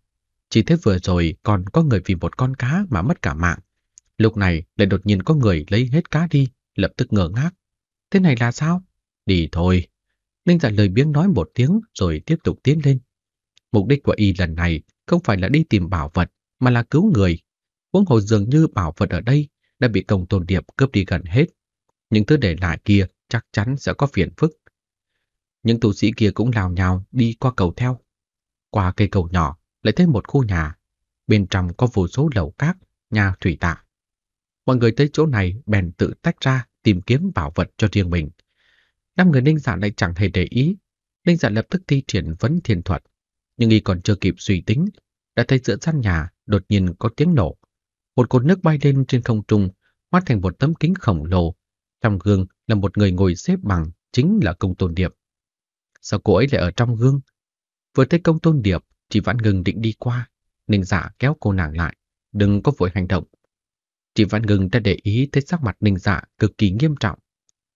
Chỉ thế vừa rồi còn có người vì một con cá mà mất cả mạng. Lúc này lại đột nhiên có người lấy hết cá đi, lập tức ngờ ngác. Thế này là sao? Đi thôi. Ninh giả dạ lời biếng nói một tiếng rồi tiếp tục tiến lên. Mục đích của y lần này không phải là đi tìm bảo vật mà là cứu người. quân hồ dường như bảo vật ở đây đã bị công tôn điệp cướp đi gần hết. Những thứ để lại kia chắc chắn sẽ có phiền phức. Những tu sĩ kia cũng lào nhào đi qua cầu theo. Qua cây cầu nhỏ lại thấy một khu nhà. Bên trong có vô số lầu cát, nhà thủy tạ. Mọi người tới chỗ này bèn tự tách ra tìm kiếm bảo vật cho riêng mình. Năm người ninh giả dạ lại chẳng hề để ý. Ninh giả dạ lập tức thi triển vấn thiền thuật. Nhưng y còn chưa kịp suy tính, đã thấy giữa sân nhà đột nhiên có tiếng nổ một cột nước bay lên trên không trung, hóa thành một tấm kính khổng lồ. Trong gương là một người ngồi xếp bằng, chính là công tôn điệp. Sao cô ấy lại ở trong gương? Vừa thấy công tôn điệp, chị Vãn Ngừng định đi qua, nên giả dạ kéo cô nàng lại, đừng có vội hành động. Chị Vãn Ngừng đã để ý thấy sắc mặt Ninh Dạ cực kỳ nghiêm trọng.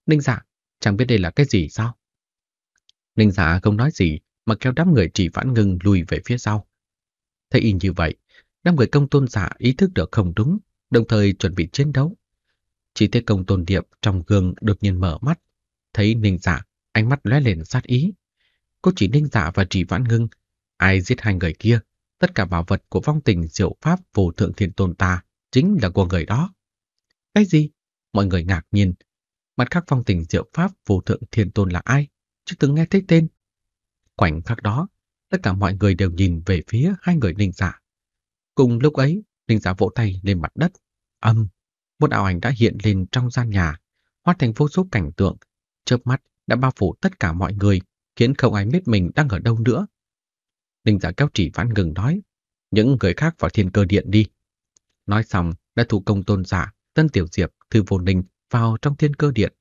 Ninh Dạ, chẳng biết đây là cái gì sao? Ninh Dạ không nói gì mà kéo đám người chỉ Vãn Ngừng lùi về phía sau. Thấy y như vậy, năm người công tôn giả ý thức được không đúng, đồng thời chuẩn bị chiến đấu. Chỉ thấy công tôn điệp trong gương đột nhiên mở mắt, thấy ninh giả, dạ, ánh mắt lóe lên sát ý. Cô chỉ ninh giả dạ và chỉ vãn ngưng, ai giết hai người kia, tất cả bảo vật của vong tình diệu pháp vô thượng thiên tôn ta chính là của người đó. Cái gì? Mọi người ngạc nhiên. Mặt khác vong tình diệu pháp vô thượng thiên tôn là ai? Chứ từng nghe thấy tên. Khoảnh khắc đó, tất cả mọi người đều nhìn về phía hai người ninh giả dạ. Cùng lúc ấy, Ninh Giả vỗ tay lên mặt đất. Âm, một ảo ảnh đã hiện lên trong gian nhà, hóa thành vô số cảnh tượng, chớp mắt đã bao phủ tất cả mọi người, khiến không ai biết mình đang ở đâu nữa. Ninh Giả kéo chỉ vãn ngừng nói, những người khác vào thiên cơ điện đi. Nói xong, đã thủ công tôn giả, tân tiểu diệp, thư vô ninh vào trong thiên cơ điện.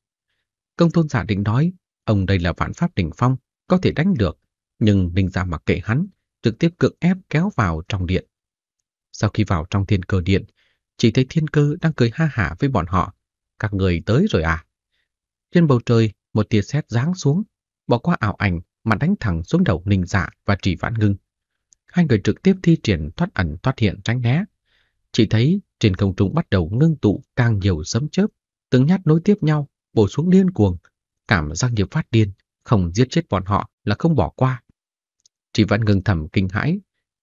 Công tôn giả định nói, ông đây là vạn pháp đỉnh phong, có thể đánh được, nhưng Ninh giả mặc kệ hắn, trực tiếp cưỡng ép kéo vào trong điện. Sau khi vào trong thiên cơ điện, chỉ thấy thiên cơ đang cười ha hả với bọn họ. Các người tới rồi à? Trên bầu trời, một tia sét giáng xuống, bỏ qua ảo ảnh mà đánh thẳng xuống đầu Ninh Dạ và Trì Vãn Ngưng. Hai người trực tiếp thi triển thoát ẩn thoát hiện tránh né. Chỉ thấy trên không trung bắt đầu ngưng tụ càng nhiều sấm chớp, từng nhát nối tiếp nhau, bổ xuống điên cuồng, cảm giác như phát điên, không giết chết bọn họ là không bỏ qua. Trì Vãn Ngưng thầm kinh hãi,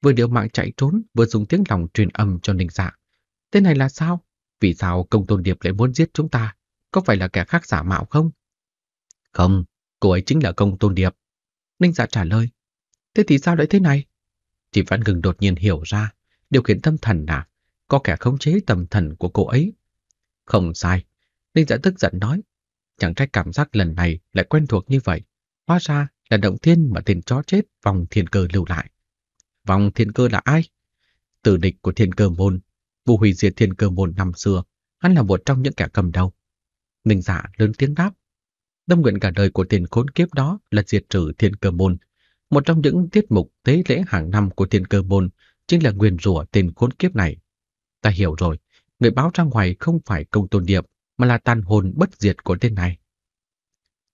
vừa điệu mạng chạy trốn, vừa dùng tiếng lòng truyền âm cho Ninh Dạ. Thế này là sao? Vì sao công tôn điệp lại muốn giết chúng ta? Có phải là kẻ khác giả mạo không? Không, cô ấy chính là công tôn điệp. Ninh Dạ trả lời. Thế thì sao lại thế này? Chị Văn Ngừng đột nhiên hiểu ra, điều khiển tâm thần à? Có kẻ khống chế tâm thần của cô ấy. Không sai. Ninh Dạ tức giận nói. Chẳng trách cảm giác lần này lại quen thuộc như vậy. Hóa ra là động thiên mà tên chó chết vòng thiên cơ lưu lại. Vong thiên cơ là ai? Tử địch của thiên cơ môn, vụ hủy diệt thiên cơ môn năm xưa, hắn là một trong những kẻ cầm đầu. Ninh giả dạ lớn tiếng đáp. Tâm nguyện cả đời của tiền khốn kiếp đó là diệt trừ thiên cơ môn. Một trong những tiết mục tế lễ hàng năm của thiên cơ môn chính là nguyền rủa tiền khốn kiếp này. Ta hiểu rồi, người báo ra ngoài không phải công tôn điệp, mà là tàn hồn bất diệt của tên này.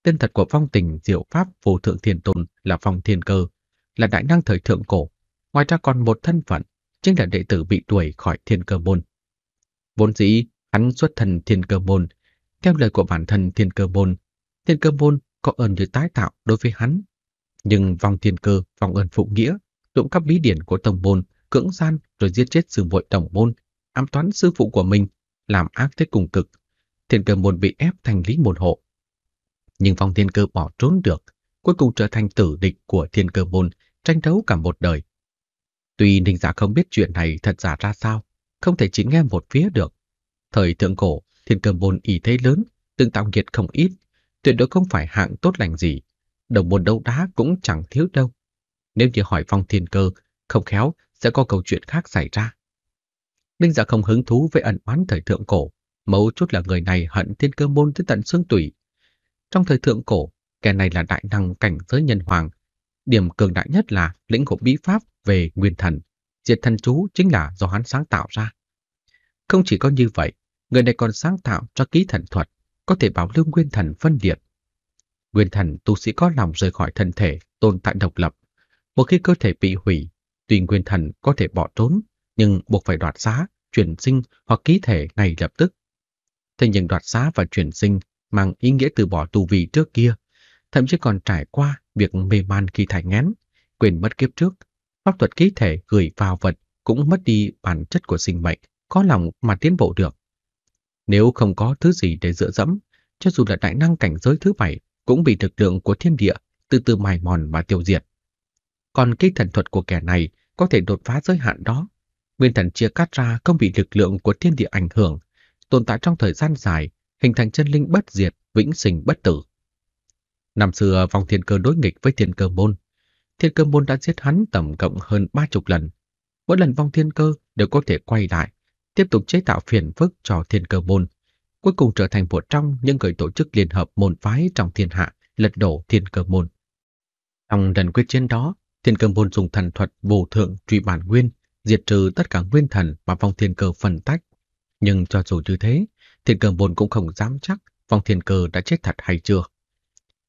Tên thật của phong tình diệu pháp vô thượng thiên tôn là phong thiên cơ, là đại năng thời thượng cổ, ngoài ra còn một thân phận, chính là đệ tử bị đuổi khỏi thiên cơ môn. Vốn dĩ, hắn xuất thần thiên cơ môn. Theo lời của bản thân thiên cơ môn, thiên cơ môn có ơn như tái tạo đối với hắn. Nhưng vòng thiên cơ, vòng ơn phụ nghĩa, trộm cắp bí điển của tổng môn, cưỡng gian rồi giết chết sư muội tổng môn, ám toán sư phụ của mình, làm ác thế cùng cực. Thiên cơ môn bị ép thành lý môn hộ. Nhưng vòng thiên cơ bỏ trốn được, cuối cùng trở thành tử địch của thiên cơ môn, tranh đấu cả một đời. Tuy Ninh Giả không biết chuyện này thật giả ra sao, không thể chỉ nghe một phía được. Thời thượng cổ, thiên cơ môn ý thế lớn, từng tạo nghiệt không ít, tuyệt đối không phải hạng tốt lành gì. Đồng môn đấu đá cũng chẳng thiếu đâu. Nếu như hỏi phong thiên cơ, không khéo sẽ có câu chuyện khác xảy ra. Ninh Giả không hứng thú với ẩn oán thời thượng cổ, mấu chút là người này hận thiên cơ môn tới tận xương tủy. Trong thời thượng cổ, kẻ này là đại năng cảnh giới nhân hoàng, điểm cường đại nhất là lĩnh của bí pháp về nguyên thần, diệt thần chú chính là do hắn sáng tạo ra. Không chỉ có như vậy, người này còn sáng tạo cho ký thần thuật, có thể bảo lưu nguyên thần phân liệt. Nguyên thần tu sĩ có lòng rời khỏi thân thể, tồn tại độc lập. Một khi cơ thể bị hủy, tuy nguyên thần có thể bỏ trốn, nhưng buộc phải đoạt xá, chuyển sinh hoặc ký thể ngay lập tức. Thế nhưng đoạt xá và chuyển sinh mang ý nghĩa từ bỏ tù vị trước kia, thậm chí còn trải qua việc mê man khi thải ngén, quên mất kiếp trước, pháp thuật ký thể gửi vào vật cũng mất đi bản chất của sinh mệnh, có lòng mà tiến bộ được. Nếu không có thứ gì để dựa dẫm, cho dù là đại năng cảnh giới thứ bảy cũng bị lực lượng của thiên địa từ từ mài mòn và tiêu diệt. Còn cái thần thuật của kẻ này có thể đột phá giới hạn đó. Nguyên thần chia cắt ra không bị lực lượng của thiên địa ảnh hưởng, tồn tại trong thời gian dài, hình thành chân linh bất diệt, vĩnh sinh bất tử. Năm xưa vòng thiên cơ đối nghịch với thiên cơ môn, Thiên cơ môn đã giết hắn tổng cộng hơn ba chục lần. Mỗi lần vong thiên cơ đều có thể quay lại, tiếp tục chế tạo phiền phức cho thiên cơ môn. Cuối cùng trở thành một trong những người tổ chức liên hợp môn phái trong thiên hạ, lật đổ thiên cơ môn. Trong lần quyết chiến đó, thiên cơ môn dùng thần thuật vô thượng truy bản nguyên, diệt trừ tất cả nguyên thần mà vong thiên cơ phân tách. Nhưng cho dù như thế, thiên cơ môn cũng không dám chắc vong thiên cơ đã chết thật hay chưa.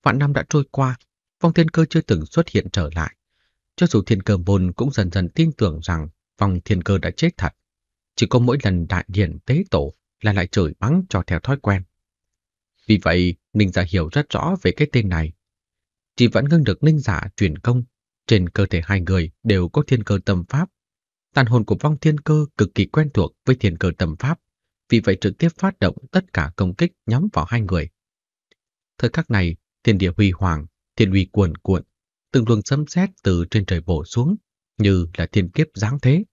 Vạn năm đã trôi qua, vòng thiên cơ chưa từng xuất hiện trở lại. Cho dù thiên cơ môn cũng dần dần tin tưởng rằng vòng thiên cơ đã chết thật. Chỉ có mỗi lần đại điển tế tổ là lại trời bắn cho theo thói quen. Vì vậy, Ninh Giả hiểu rất rõ về cái tên này. Chỉ vẫn ngưng được Ninh Giả truyền công, trên cơ thể hai người đều có thiên cơ tâm pháp. Tàn hồn của vong thiên cơ cực kỳ quen thuộc với thiên cơ tâm pháp, vì vậy trực tiếp phát động tất cả công kích nhắm vào hai người. Thời khắc này, thiên địa huy hoàng thiên uy cuồn cuộn, từng luồng sấm sét từ trên trời bổ xuống, như là thiên kiếp giáng thế.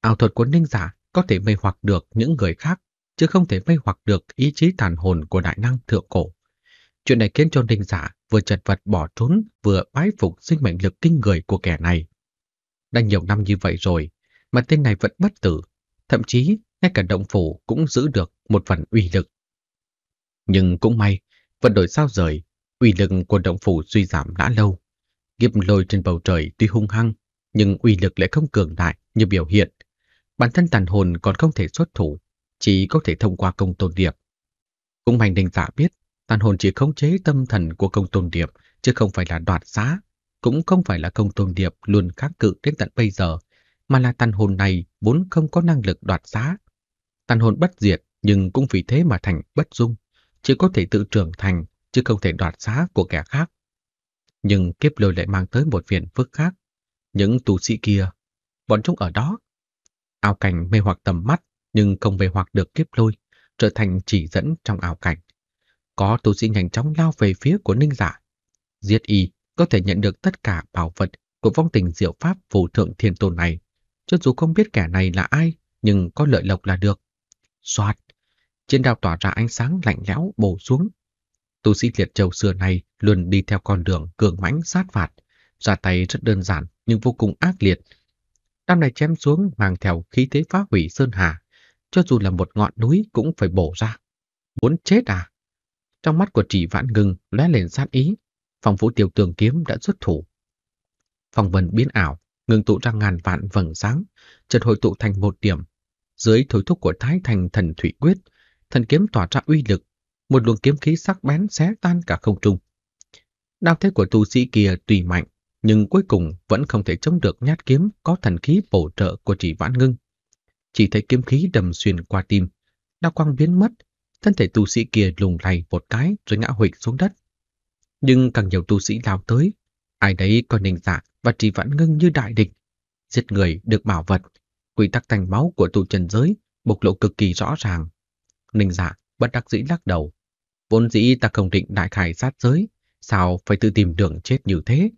Ảo thuật của ninh giả có thể mê hoặc được những người khác, chứ không thể mê hoặc được ý chí tàn hồn của đại năng thượng cổ. Chuyện này khiến cho ninh giả vừa chật vật bỏ trốn, vừa bái phục sinh mệnh lực kinh người của kẻ này. Đã nhiều năm như vậy rồi, mà tên này vẫn bất tử, thậm chí ngay cả động phủ cũng giữ được một phần uy lực. Nhưng cũng may, vận đổi sao rời uy lực của động phủ suy giảm đã lâu. Kiếp lôi trên bầu trời tuy hung hăng, nhưng uy lực lại không cường đại như biểu hiện. Bản thân tàn hồn còn không thể xuất thủ, chỉ có thể thông qua công tôn điệp. Cũng mạnh đình giả biết, tàn hồn chỉ khống chế tâm thần của công tôn điệp, chứ không phải là đoạt giá, cũng không phải là công tôn điệp luôn kháng cự đến tận bây giờ, mà là tàn hồn này vốn không có năng lực đoạt giá. Tàn hồn bất diệt nhưng cũng vì thế mà thành bất dung, chỉ có thể tự trưởng thành chứ không thể đoạt xá của kẻ khác. Nhưng kiếp lôi lại mang tới một phiền phức khác. Những tù sĩ kia, bọn chúng ở đó. Ảo cảnh mê hoặc tầm mắt nhưng không mê hoặc được kiếp lôi, trở thành chỉ dẫn trong ảo cảnh. Có tù sĩ nhanh chóng lao về phía của ninh giả. Giết y có thể nhận được tất cả bảo vật của vong tình diệu pháp vô thượng thiên tôn này. Cho dù không biết kẻ này là ai, nhưng có lợi lộc là được. Xoạt, trên đao tỏa ra ánh sáng lạnh lẽo bổ xuống tu sĩ Liệt Châu xưa nay luôn đi theo con đường cường mãnh sát phạt, ra tay rất đơn giản nhưng vô cùng ác liệt. Đám này chém xuống mang theo khí thế phá hủy sơn hà, cho dù là một ngọn núi cũng phải bổ ra. Muốn chết à? Trong mắt của chỉ vạn Ngưng lóe lên sát ý, phòng vũ tiểu tường kiếm đã xuất thủ. Phòng vần biến ảo, ngừng tụ ra ngàn vạn vầng sáng, chợt hội tụ thành một điểm. Dưới thối thúc của Thái Thành Thần Thủy Quyết, thần kiếm tỏa ra uy lực một luồng kiếm khí sắc bén xé tan cả không trung. Đao thế của tu sĩ kia tùy mạnh, nhưng cuối cùng vẫn không thể chống được nhát kiếm có thần khí bổ trợ của chỉ vãn ngưng. Chỉ thấy kiếm khí đầm xuyên qua tim, đao quang biến mất, thân thể tu sĩ kia lùng lay một cái rồi ngã huỵch xuống đất. Nhưng càng nhiều tu sĩ lao tới, ai đấy coi nền dạ và chỉ vãn ngưng như đại địch. Giết người được bảo vật, quy tắc thành máu của tu trần giới bộc lộ cực kỳ rõ ràng. Ninh dạ bất đắc dĩ lắc đầu. Vốn dĩ ta không định đại khai sát giới, sao phải tự tìm đường chết như thế?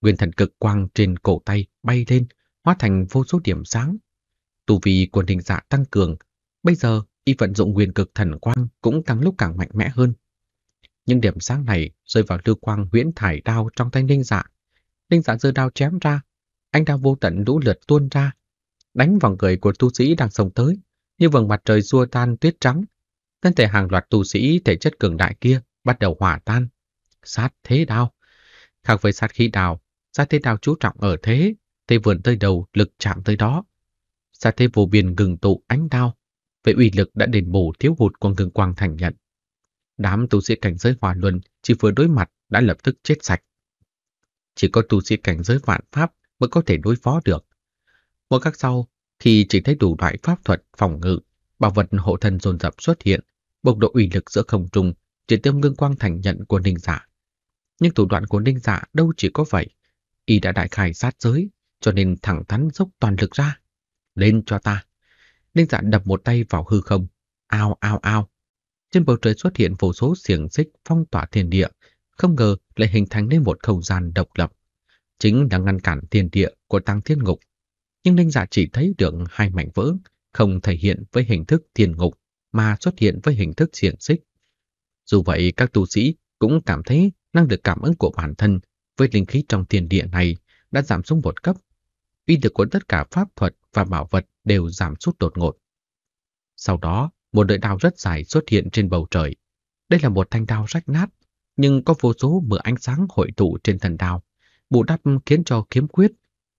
Nguyên thần cực quang trên cổ tay bay lên, hóa thành vô số điểm sáng. Tu vi của đình dạ tăng cường, bây giờ y vận dụng nguyên cực thần quang cũng càng lúc càng mạnh mẽ hơn. Nhưng điểm sáng này rơi vào lưu quang huyễn thải đao trong tay ninh dạ. Ninh dạ giơ đao chém ra, anh đao vô tận lũ lượt tuôn ra, đánh vào người của tu sĩ đang sông tới, như vầng mặt trời xua tan tuyết trắng, thân thể hàng loạt tu sĩ thể chất cường đại kia bắt đầu hỏa tan. Sát thế đao. Khác với sát khí đào, sát thế đao chú trọng ở thế, tay vườn tới đầu, lực chạm tới đó. Sát thế vô biên gừng tụ ánh đao, về uy lực đã đền bù thiếu hụt của ngừng quang thành nhận. Đám tu sĩ cảnh giới hòa luân chỉ vừa đối mặt đã lập tức chết sạch. Chỉ có tu sĩ cảnh giới vạn pháp mới có thể đối phó được. Một khắc sau, khi chỉ thấy đủ loại pháp thuật phòng ngự, bảo vật hộ thân dồn dập xuất hiện, bộc độ uy lực giữa không trung chỉ tiêm ngưng quang thành nhận của ninh giả. Dạ. Nhưng thủ đoạn của ninh giả dạ đâu chỉ có vậy. Y đã đại khai sát giới, cho nên thẳng thắn dốc toàn lực ra. Lên cho ta. Ninh giả dạ đập một tay vào hư không. Ao ao ao. Trên bầu trời xuất hiện vô số xiềng xích phong tỏa thiên địa, không ngờ lại hình thành nên một không gian độc lập. Chính là ngăn cản thiên địa của tăng thiên ngục. Nhưng ninh giả chỉ thấy được hai mảnh vỡ, không thể hiện với hình thức thiên ngục mà xuất hiện với hình thức xiển xích. Dù vậy, các tu sĩ cũng cảm thấy năng lực cảm ứng của bản thân với linh khí trong tiền địa này đã giảm xuống một cấp. Uy lực của tất cả pháp thuật và bảo vật đều giảm sút đột ngột. Sau đó, một đợi đao rất dài xuất hiện trên bầu trời. Đây là một thanh đao rách nát, nhưng có vô số mưa ánh sáng hội tụ trên thần đao, bù đắp khiến cho kiếm quyết.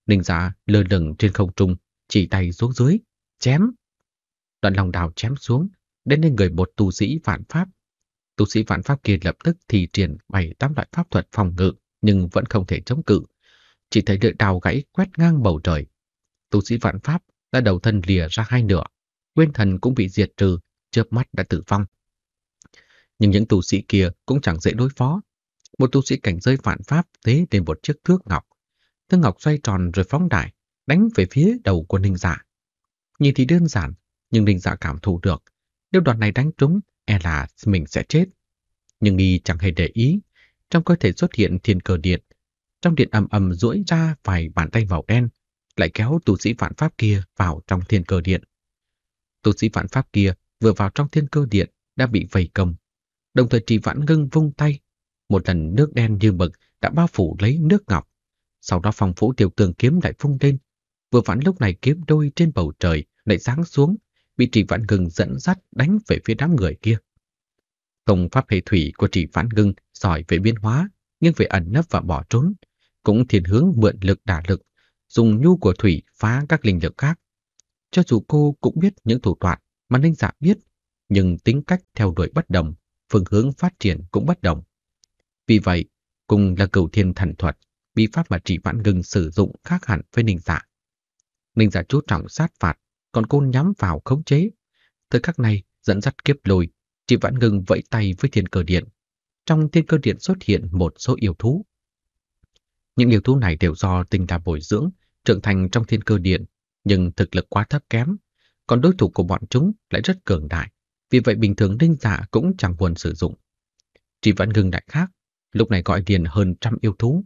Ninh giả lơ lửng trên không trung, chỉ tay xuống dưới, chém. Đoạn lòng đào chém xuống, đến lên người một tu sĩ vạn pháp. Tu sĩ vạn pháp kia lập tức thì triển bảy tám loại pháp thuật phòng ngự nhưng vẫn không thể chống cự. Chỉ thấy lưỡi đào gãy quét ngang bầu trời. Tu sĩ vạn pháp đã đầu thân lìa ra hai nửa, nguyên thần cũng bị diệt trừ, chớp mắt đã tử vong. Nhưng những tu sĩ kia cũng chẳng dễ đối phó. Một tu sĩ cảnh giới vạn pháp tế lên một chiếc thước ngọc. Thước ngọc xoay tròn rồi phóng đại, đánh về phía đầu của ninh giả. Dạ. Nhìn thì đơn giản, nhưng ninh giả dạ cảm thụ được nếu đoạn này đánh trúng, e là mình sẽ chết. Nhưng y chẳng hề để ý. Trong cơ thể xuất hiện thiên cờ điện. Trong điện ầm ầm duỗi ra vài bàn tay màu đen, lại kéo tu sĩ vạn pháp kia vào trong thiên cơ điện. Tu sĩ vạn pháp kia vừa vào trong thiên cơ điện đã bị vây công. Đồng thời trì vãn ngưng vung tay. Một lần nước đen như mực đã bao phủ lấy nước ngọc. Sau đó phòng phủ tiểu tường kiếm lại vung lên. Vừa vãn lúc này kiếm đôi trên bầu trời lại sáng xuống bị Trì Vạn Ngưng dẫn dắt đánh về phía đám người kia. Công pháp hệ thủy của Trì Vạn Ngưng giỏi về biến hóa, nhưng về ẩn nấp và bỏ trốn, cũng thiên hướng mượn lực đả lực, dùng nhu của thủy phá các linh lực khác. Cho dù cô cũng biết những thủ đoạn mà Ninh giả biết, nhưng tính cách theo đuổi bất đồng, phương hướng phát triển cũng bất đồng. Vì vậy, cùng là cầu thiên thần thuật, bí pháp mà Trì Vạn Ngưng sử dụng khác hẳn với ninh giả. Ninh giả chú trọng sát phạt còn cô nhắm vào khống chế. Thời khắc này, dẫn dắt kiếp lùi, chị Vãn Ngừng vẫy tay với thiên cơ điện. Trong thiên cơ điện xuất hiện một số yêu thú. Những yêu thú này đều do tình đà bồi dưỡng, trưởng thành trong thiên cơ điện, nhưng thực lực quá thấp kém, còn đối thủ của bọn chúng lại rất cường đại, vì vậy bình thường linh giả cũng chẳng buồn sử dụng. Chỉ vẫn ngừng đại khác, lúc này gọi điện hơn trăm yêu thú.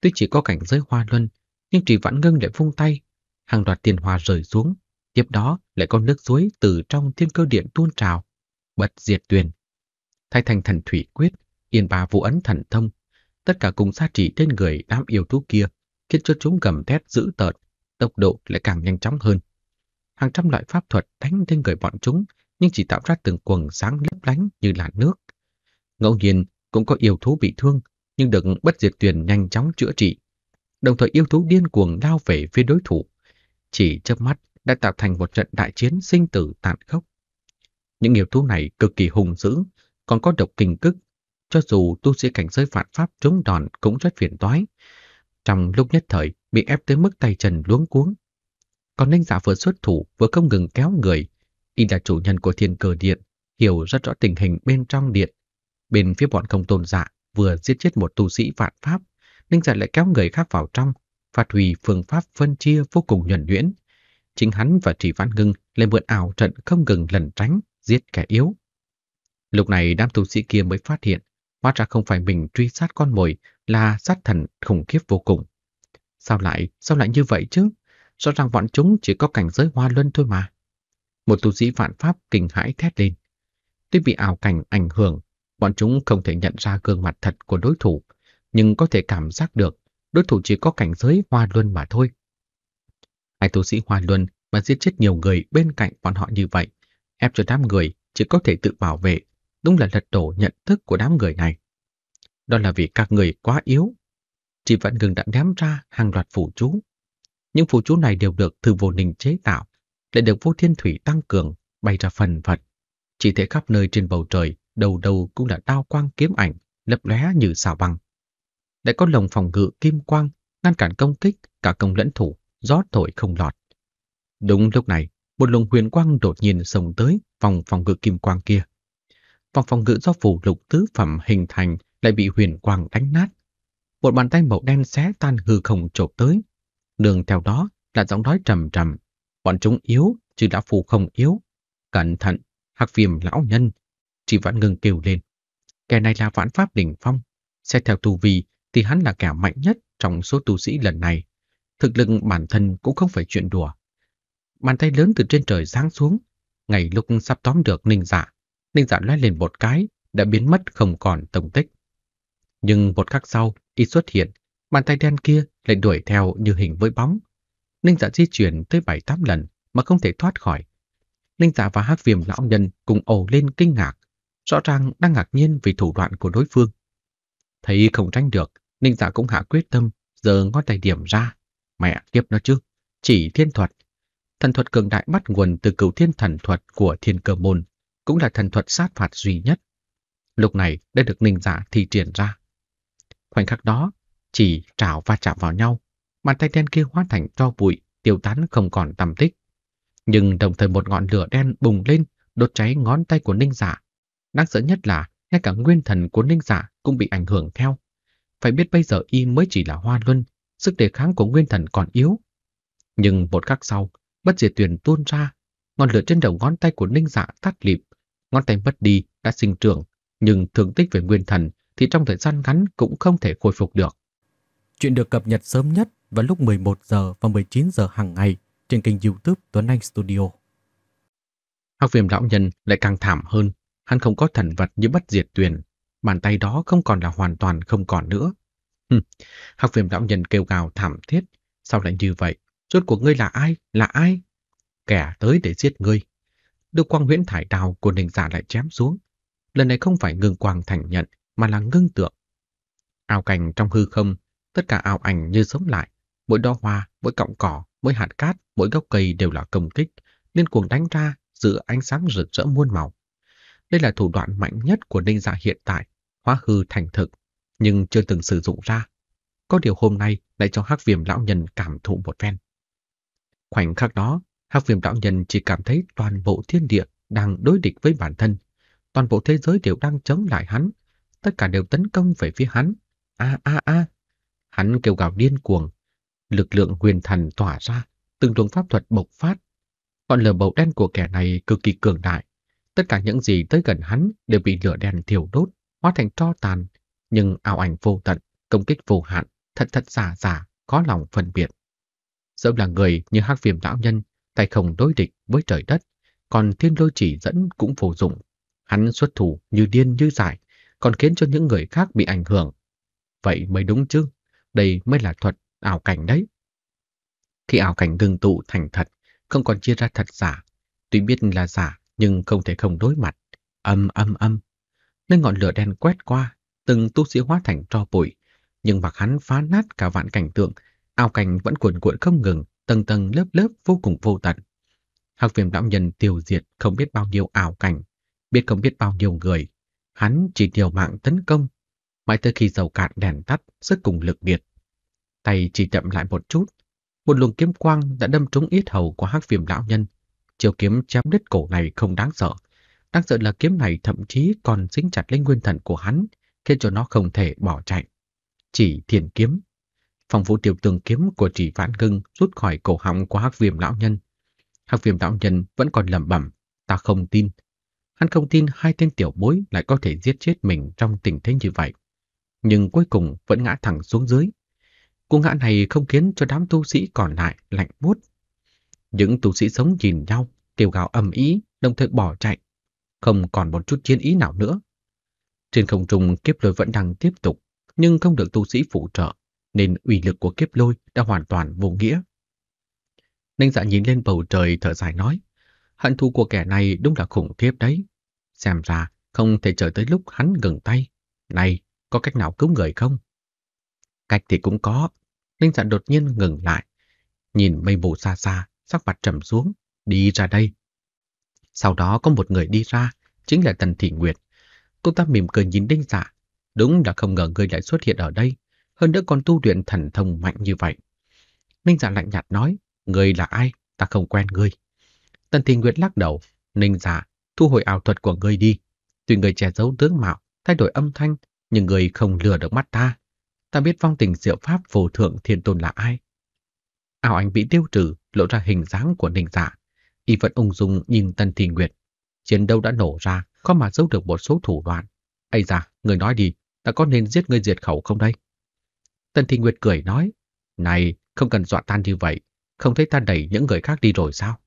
Tuy chỉ có cảnh giới hoa luân, nhưng chỉ vẫn ngưng lại vung tay, hàng loạt tiền hoa rời xuống, Tiếp đó lại có nước suối từ trong thiên cơ điện tuôn trào, bật diệt tuyền. Thay thành thần thủy quyết, yên bà vũ ấn thần thông, tất cả cùng xa trị trên người đám yêu thú kia, khiến cho chúng gầm thét dữ tợn, tốc độ lại càng nhanh chóng hơn. Hàng trăm loại pháp thuật đánh trên người bọn chúng, nhưng chỉ tạo ra từng quầng sáng lấp lánh như là nước. Ngẫu nhiên cũng có yêu thú bị thương, nhưng được bất diệt tuyền nhanh chóng chữa trị. Đồng thời yêu thú điên cuồng lao về phía đối thủ. Chỉ chớp mắt, đã tạo thành một trận đại chiến sinh tử tàn khốc. Những yêu thú này cực kỳ hùng dữ, còn có độc kinh cức, cho dù tu sĩ cảnh giới phản pháp chống đòn cũng rất phiền toái. Trong lúc nhất thời bị ép tới mức tay chân luống cuống. Còn ninh giả vừa xuất thủ vừa không ngừng kéo người, y là chủ nhân của thiên cờ điện, hiểu rất rõ tình hình bên trong điện. Bên phía bọn không tồn giả vừa giết chết một tu sĩ vạn pháp, ninh giả lại kéo người khác vào trong, phát huy phương pháp phân chia vô cùng nhuẩn nhuyễn, chính hắn và Trì Văn Ngưng lên mượn ảo trận không ngừng lần tránh, giết kẻ yếu. Lúc này đám tu sĩ kia mới phát hiện, hóa ra không phải mình truy sát con mồi là sát thần khủng khiếp vô cùng. Sao lại, sao lại như vậy chứ? Rõ ràng bọn chúng chỉ có cảnh giới hoa luân thôi mà. Một tu sĩ vạn pháp kinh hãi thét lên. Tuy bị ảo cảnh ảnh hưởng, bọn chúng không thể nhận ra gương mặt thật của đối thủ, nhưng có thể cảm giác được đối thủ chỉ có cảnh giới hoa luân mà thôi. Hai tu sĩ Hoa Luân mà giết chết nhiều người bên cạnh bọn họ như vậy, ép cho đám người chỉ có thể tự bảo vệ, đúng là lật đổ nhận thức của đám người này. Đó là vì các người quá yếu. Chỉ vẫn ngừng đã ném ra hàng loạt phù chú. Những phù chú này đều được từ vô ninh chế tạo, lại được vô thiên thủy tăng cường, bay ra phần phật. Chỉ thể khắp nơi trên bầu trời, đầu đầu cũng là đao quang kiếm ảnh, lấp lóe như xào băng. Đã có lồng phòng ngự kim quang, ngăn cản công kích cả công lẫn thủ gió thổi không lọt. Đúng lúc này, một luồng huyền quang đột nhiên xông tới vòng phòng ngự kim quang kia. Vòng phòng ngự do phủ lục tứ phẩm hình thành lại bị huyền quang đánh nát. Một bàn tay màu đen xé tan hư không chộp tới. Đường theo đó là giọng nói trầm trầm. Bọn chúng yếu, chứ đã phù không yếu. Cẩn thận, hạc viêm lão nhân. Chỉ vạn ngừng kêu lên. Kẻ này là vãn pháp đỉnh phong. Xét theo tù vi thì hắn là kẻ mạnh nhất trong số tu sĩ lần này. Thực lực bản thân cũng không phải chuyện đùa. Bàn tay lớn từ trên trời giáng xuống, ngày lúc sắp tóm được ninh dạ, ninh dạ loay lên một cái, đã biến mất không còn tông tích. Nhưng một khắc sau, y xuất hiện, bàn tay đen kia lại đuổi theo như hình với bóng. Ninh dạ di chuyển tới 7-8 lần mà không thể thoát khỏi. Ninh dạ và hắc viêm lão nhân cùng ồ lên kinh ngạc, rõ ràng đang ngạc nhiên vì thủ đoạn của đối phương. Thấy không tránh được, Ninh dạ cũng hạ quyết tâm, giờ ngón tay điểm ra, Mẹ kiếp nó chứ, chỉ thiên thuật. Thần thuật cường đại bắt nguồn từ cửu thiên thần thuật của thiên cơ môn, cũng là thần thuật sát phạt duy nhất. Lúc này đã được ninh giả thi triển ra. Khoảnh khắc đó, chỉ trào va chạm vào nhau, bàn tay đen kia hóa thành cho bụi, tiêu tán không còn tầm tích. Nhưng đồng thời một ngọn lửa đen bùng lên, đốt cháy ngón tay của ninh giả. Đáng sợ nhất là ngay cả nguyên thần của ninh giả cũng bị ảnh hưởng theo. Phải biết bây giờ y mới chỉ là hoa luân, sức đề kháng của nguyên thần còn yếu. Nhưng một khắc sau, bất diệt tuyền tuôn ra, ngọn lửa trên đầu ngón tay của ninh dạ tắt lịm, ngón tay mất đi đã sinh trưởng, nhưng thương tích về nguyên thần thì trong thời gian ngắn cũng không thể khôi phục được. Chuyện được cập nhật sớm nhất vào lúc 11 giờ và 19 giờ hàng ngày trên kênh YouTube Tuấn Anh Studio. Hắc Viêm lão nhân lại càng thảm hơn, hắn không có thần vật như bất diệt tuyền, bàn tay đó không còn là hoàn toàn không còn nữa, Học Hắc viêm lão nhân kêu gào thảm thiết. Sao lại như vậy? Rốt cuộc ngươi là ai? Là ai? Kẻ tới để giết ngươi. Được quang huyễn thải đào của đình giả lại chém xuống. Lần này không phải ngưng quang thành nhận, mà là ngưng tượng. Ao cảnh trong hư không, tất cả ao ảnh như sống lại. Mỗi đo hoa, mỗi cọng cỏ, mỗi hạt cát, mỗi gốc cây đều là công kích, liên cuồng đánh ra giữa ánh sáng rực rỡ muôn màu. Đây là thủ đoạn mạnh nhất của ninh dạ hiện tại, hóa hư thành thực nhưng chưa từng sử dụng ra. Có điều hôm nay lại cho hắc viêm lão nhân cảm thụ một phen. Khoảnh khắc đó, hắc viêm lão nhân chỉ cảm thấy toàn bộ thiên địa đang đối địch với bản thân. Toàn bộ thế giới đều đang chống lại hắn. Tất cả đều tấn công về phía hắn. A a a. Hắn kêu gào điên cuồng. Lực lượng huyền thần tỏa ra, từng luồng pháp thuật bộc phát. Ngọn lửa màu đen của kẻ này cực kỳ cường đại. Tất cả những gì tới gần hắn đều bị lửa đen thiêu đốt, hóa thành tro tàn, nhưng ảo ảnh vô tận, công kích vô hạn, thật thật giả giả, có lòng phân biệt. Dẫu là người như hắc viêm lão nhân, tay không đối địch với trời đất, còn thiên lôi chỉ dẫn cũng vô dụng. Hắn xuất thủ như điên như dại, còn khiến cho những người khác bị ảnh hưởng. Vậy mới đúng chứ, đây mới là thuật ảo cảnh đấy. Khi ảo cảnh ngừng tụ thành thật, không còn chia ra thật giả, tuy biết là giả nhưng không thể không đối mặt. Âm âm âm, nơi ngọn lửa đen quét qua từng tu sĩ hóa thành tro bụi, nhưng mặc hắn phá nát cả vạn cảnh tượng, ao cảnh vẫn cuồn cuộn không ngừng, tầng tầng lớp lớp vô cùng vô tận. Hắc viêm lão nhân tiêu diệt không biết bao nhiêu ảo cảnh, biết không biết bao nhiêu người. Hắn chỉ điều mạng tấn công, mãi tới khi dầu cạn đèn tắt, sức cùng lực biệt. Tay chỉ chậm lại một chút, một luồng kiếm quang đã đâm trúng yết hầu của hắc viêm lão nhân. Chiều kiếm chém đứt cổ này không đáng sợ. Đáng sợ là kiếm này thậm chí còn dính chặt lên nguyên thần của hắn, khiến cho nó không thể bỏ chạy. Chỉ thiền kiếm. Phong vũ tiểu tường kiếm của chỉ vãn ngưng rút khỏi cổ họng của hắc viêm lão nhân. Hắc viêm lão nhân vẫn còn lẩm bẩm, ta không tin. Hắn không tin hai tên tiểu bối lại có thể giết chết mình trong tình thế như vậy. Nhưng cuối cùng vẫn ngã thẳng xuống dưới. Cú ngã này không khiến cho đám tu sĩ còn lại lạnh buốt. Những tu sĩ sống nhìn nhau, kêu gào âm ý, đồng thời bỏ chạy. Không còn một chút chiến ý nào nữa. Trên không trung kiếp lôi vẫn đang tiếp tục, nhưng không được tu sĩ phụ trợ, nên uy lực của kiếp lôi đã hoàn toàn vô nghĩa. Ninh dạ nhìn lên bầu trời thở dài nói, hận thù của kẻ này đúng là khủng khiếp đấy. Xem ra không thể chờ tới lúc hắn ngừng tay. Này, có cách nào cứu người không? Cách thì cũng có. Ninh dạ đột nhiên ngừng lại. Nhìn mây mù xa xa, sắc mặt trầm xuống, đi ra đây. Sau đó có một người đi ra, chính là Tần Thị Nguyệt. Cô ta mỉm cười nhìn đinh giả. Dạ. Đúng là không ngờ ngươi lại xuất hiện ở đây. Hơn nữa còn tu luyện thần thông mạnh như vậy. Ninh giả dạ lạnh nhạt nói. Ngươi là ai? Ta không quen ngươi. Tần Thị Nguyệt lắc đầu. Ninh giả, dạ, thu hồi ảo thuật của ngươi đi. Tuy người che giấu tướng mạo, thay đổi âm thanh, nhưng người không lừa được mắt ta. Ta biết vong tình diệu pháp vô thượng thiên tôn là ai. Ảo ảnh bị tiêu trừ, lộ ra hình dáng của ninh giả. Y vẫn ung dung nhìn Tần Thị Nguyệt. Chiến đấu đã nổ ra, khó mà giấu được một số thủ đoạn. Ây da, người nói đi, ta có nên giết ngươi diệt khẩu không đây? Tần Thị Nguyệt cười nói, này, không cần dọa tan như vậy, không thấy ta đẩy những người khác đi rồi sao?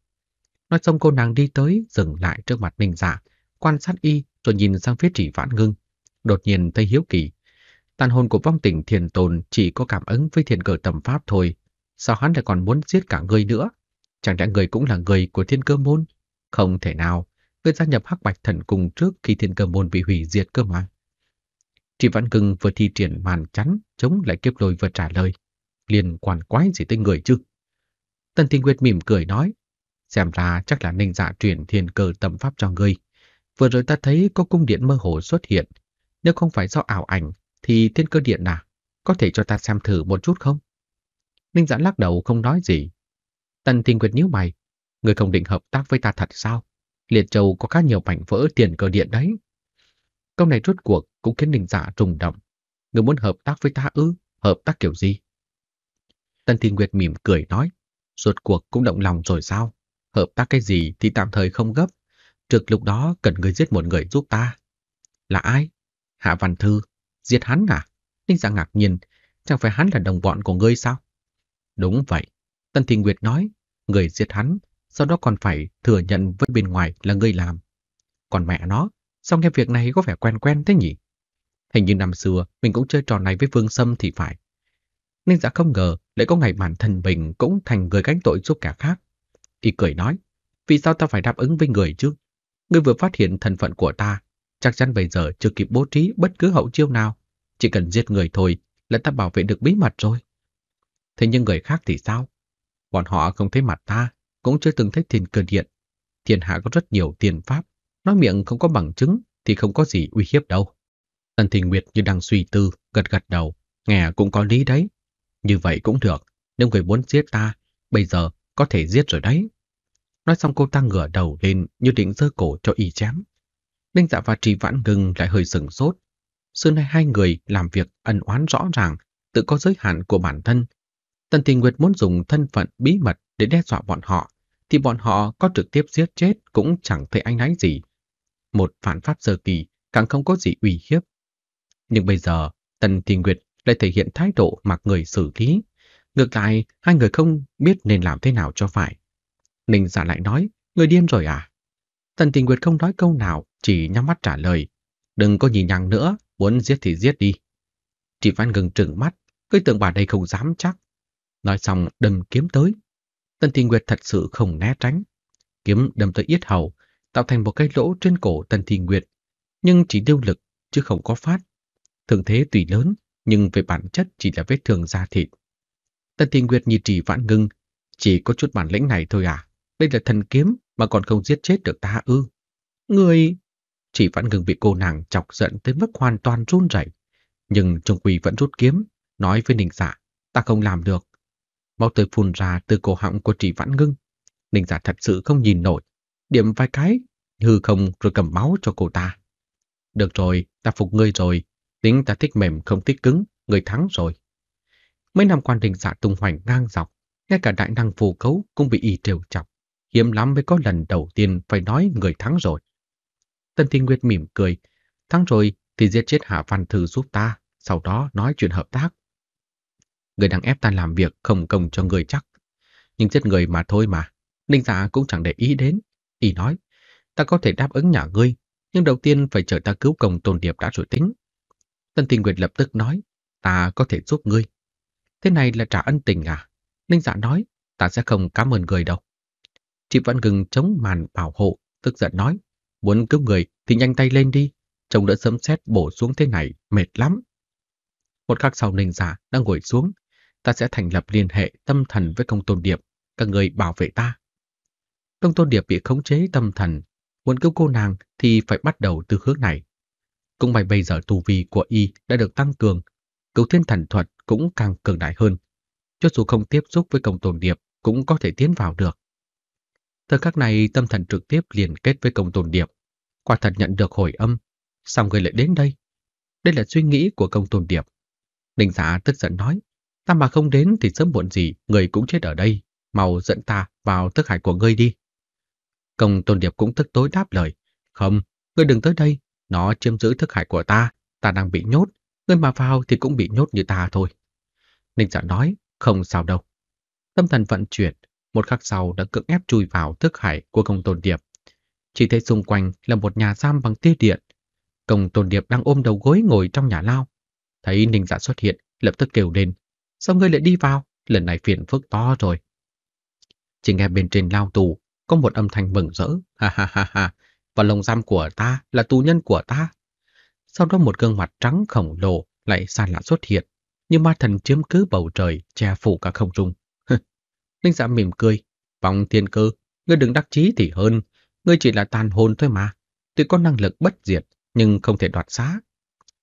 Nói xong cô nàng đi tới, dừng lại trước mặt Ninh Dạ, quan sát y rồi nhìn sang phía Trì Vãn Ngưng, đột nhiên thấy hiếu kỳ. Tàn hồn của vong tỉnh thiền tồn chỉ có cảm ứng với thiền cờ tầm pháp thôi, sao hắn lại còn muốn giết cả người nữa? Chẳng lẽ người cũng là người của thiên cơ môn? Không thể nào, Ngươi gia nhập hắc bạch thần cung trước khi thiên cơ môn bị hủy diệt cơ mà. Trị Văn Cưng vừa thi triển màn chắn, chống lại kiếp lôi vừa trả lời. Liên quan quái gì tới người chứ? Tần Thiên Nguyệt mỉm cười nói. Xem ra chắc là ninh dạ truyền thiên cơ tâm pháp cho ngươi. Vừa rồi ta thấy có cung điện mơ hồ xuất hiện. Nếu không phải do ảo ảnh, thì thiên cơ điện à? Có thể cho ta xem thử một chút không? Ninh dạ lắc đầu không nói gì. Tần Thiên Nguyệt nhíu mày. người không định hợp tác với ta thật sao? Liệt Châu có khá nhiều mảnh vỡ tiền cờ điện đấy. Câu này rốt cuộc cũng khiến Ninh Dạ rùng động. Người muốn hợp tác với ta ư? Hợp tác kiểu gì? Tần Thị Nguyệt mỉm cười nói. Rốt cuộc cũng động lòng rồi sao? Hợp tác cái gì thì tạm thời không gấp. Trực lúc đó cần người giết một người giúp ta. Là ai? Hạ Văn Thư. Giết hắn à? Ninh Dạ ngạc nhiên. Chẳng phải hắn là đồng bọn của ngươi sao? Đúng vậy. Tân Thị Nguyệt nói. Người giết hắn sau đó còn phải thừa nhận với bên ngoài là ngươi làm. Còn mẹ nó, sao nghe việc này có vẻ quen quen thế nhỉ? Hình như năm xưa mình cũng chơi trò này với Vương Sâm thì phải. Nên giả dạ không ngờ lại có ngày bản thân mình cũng thành người gánh tội giúp cả khác. Y cười nói, vì sao ta phải đáp ứng với người chứ? Ngươi vừa phát hiện thân phận của ta, chắc chắn bây giờ chưa kịp bố trí bất cứ hậu chiêu nào. Chỉ cần giết người thôi là ta bảo vệ được bí mật rồi. Thế nhưng người khác thì sao? Bọn họ không thấy mặt ta cũng chưa từng thấy thiên cơ điện. Thiên hạ có rất nhiều tiền pháp, nói miệng không có bằng chứng thì không có gì uy hiếp đâu. Tần Thình Nguyệt như đang suy tư, gật gật đầu, nghe cũng có lý đấy. Như vậy cũng được, nếu người muốn giết ta, bây giờ có thể giết rồi đấy. Nói xong cô ta ngửa đầu lên như định giơ cổ cho y chém. Đinh dạ và trì vãn ngừng lại hơi sừng sốt. Xưa nay hai người làm việc ân oán rõ ràng, tự có giới hạn của bản thân. Tần Tình Nguyệt muốn dùng thân phận bí mật để đe dọa bọn họ, thì bọn họ có trực tiếp giết chết cũng chẳng thấy anh náy gì. Một phản pháp sơ kỳ càng không có gì uy hiếp. Nhưng bây giờ, Tần Thị Nguyệt lại thể hiện thái độ mặc người xử lý. Ngược lại, hai người không biết nên làm thế nào cho phải. Ninh giả lại nói, người điên rồi à? Tần Thị Nguyệt không nói câu nào, chỉ nhắm mắt trả lời. Đừng có nhìn nhằng nữa, muốn giết thì giết đi. Chị Văn ngừng trừng mắt, cứ tưởng bà đây không dám chắc. Nói xong đâm kiếm tới, Tần Thị Nguyệt thật sự không né tránh. Kiếm đâm tới yết hầu, tạo thành một cái lỗ trên cổ Tần Thị Nguyệt, nhưng chỉ tiêu lực, chứ không có phát. Thường thế tùy lớn, nhưng về bản chất chỉ là vết thương da thịt. Tần Thị Nguyệt nhị trì vạn ngưng, chỉ có chút bản lĩnh này thôi à, đây là thần kiếm mà còn không giết chết được ta ư. Người... Chỉ vạn ngừng bị cô nàng chọc giận tới mức hoàn toàn run rẩy, nhưng Trung Quỳ vẫn rút kiếm, nói với Ninh Dạ, ta không làm được, máu tươi phun ra từ cổ họng của Trì Vãn Ngưng. Ninh giả thật sự không nhìn nổi, điểm vài cái, hư không rồi cầm máu cho cô ta. Được rồi, ta phục ngươi rồi, tính ta thích mềm không thích cứng, người thắng rồi. Mấy năm quan đình giả tung hoành ngang dọc, ngay cả đại năng phù cấu cũng bị y trêu chọc. Hiếm lắm mới có lần đầu tiên phải nói người thắng rồi. Tân Thiên Nguyệt mỉm cười, thắng rồi thì giết chết Hạ Văn Thư giúp ta, sau đó nói chuyện hợp tác người đang ép ta làm việc không công cho người chắc. Nhưng giết người mà thôi mà. Ninh giả dạ cũng chẳng để ý đến. Y nói, ta có thể đáp ứng nhà ngươi, nhưng đầu tiên phải chờ ta cứu công tồn điệp đã rồi tính. Tân tình nguyệt lập tức nói, ta có thể giúp ngươi. Thế này là trả ân tình à? Ninh giả dạ nói, ta sẽ không cảm ơn người đâu. Chị vẫn gừng chống màn bảo hộ, tức giận nói, muốn cứu người thì nhanh tay lên đi, chồng đã sớm xét bổ xuống thế này, mệt lắm. Một khắc sau Ninh giả dạ đang ngồi xuống, ta sẽ thành lập liên hệ tâm thần với công tôn điệp, các người bảo vệ ta. Công tôn điệp bị khống chế tâm thần, muốn cứu cô nàng thì phải bắt đầu từ hướng này. Cũng may bây giờ tu vi của y đã được tăng cường, cứu thiên thần thuật cũng càng cường đại hơn. Cho dù không tiếp xúc với công tôn điệp cũng có thể tiến vào được. Thời khắc này tâm thần trực tiếp liên kết với công tôn điệp, quả thật nhận được hồi âm, sao người lại đến đây? Đây là suy nghĩ của công tôn điệp. Đình giả tức giận nói, Ta mà không đến thì sớm muộn gì, người cũng chết ở đây. Mau dẫn ta vào thức hải của ngươi đi. Công Tôn Điệp cũng tức tối đáp lời. Không, ngươi đừng tới đây. Nó chiếm giữ thức hải của ta. Ta đang bị nhốt. Ngươi mà vào thì cũng bị nhốt như ta thôi. Ninh giả dạ nói, không sao đâu. Tâm thần vận chuyển, một khắc sau đã cưỡng ép chui vào thức hải của công Tôn Điệp. Chỉ thấy xung quanh là một nhà giam bằng tia điện. Công Tôn Điệp đang ôm đầu gối ngồi trong nhà lao. Thấy Ninh giả dạ xuất hiện, lập tức kêu lên. Sao ngươi lại đi vào? Lần này phiền phức to rồi. Chỉ nghe bên trên lao tù, có một âm thanh mừng rỡ. Ha ha ha ha, và lồng giam của ta là tù nhân của ta. Sau đó một gương mặt trắng khổng lồ lại xa lạ xuất hiện, như ma thần chiếm cứ bầu trời, che phủ cả không trung. Linh giả dạ mỉm cười, vòng thiên cơ, ngươi đừng đắc chí thì hơn, ngươi chỉ là tàn hồn thôi mà. Tuy có năng lực bất diệt, nhưng không thể đoạt xá.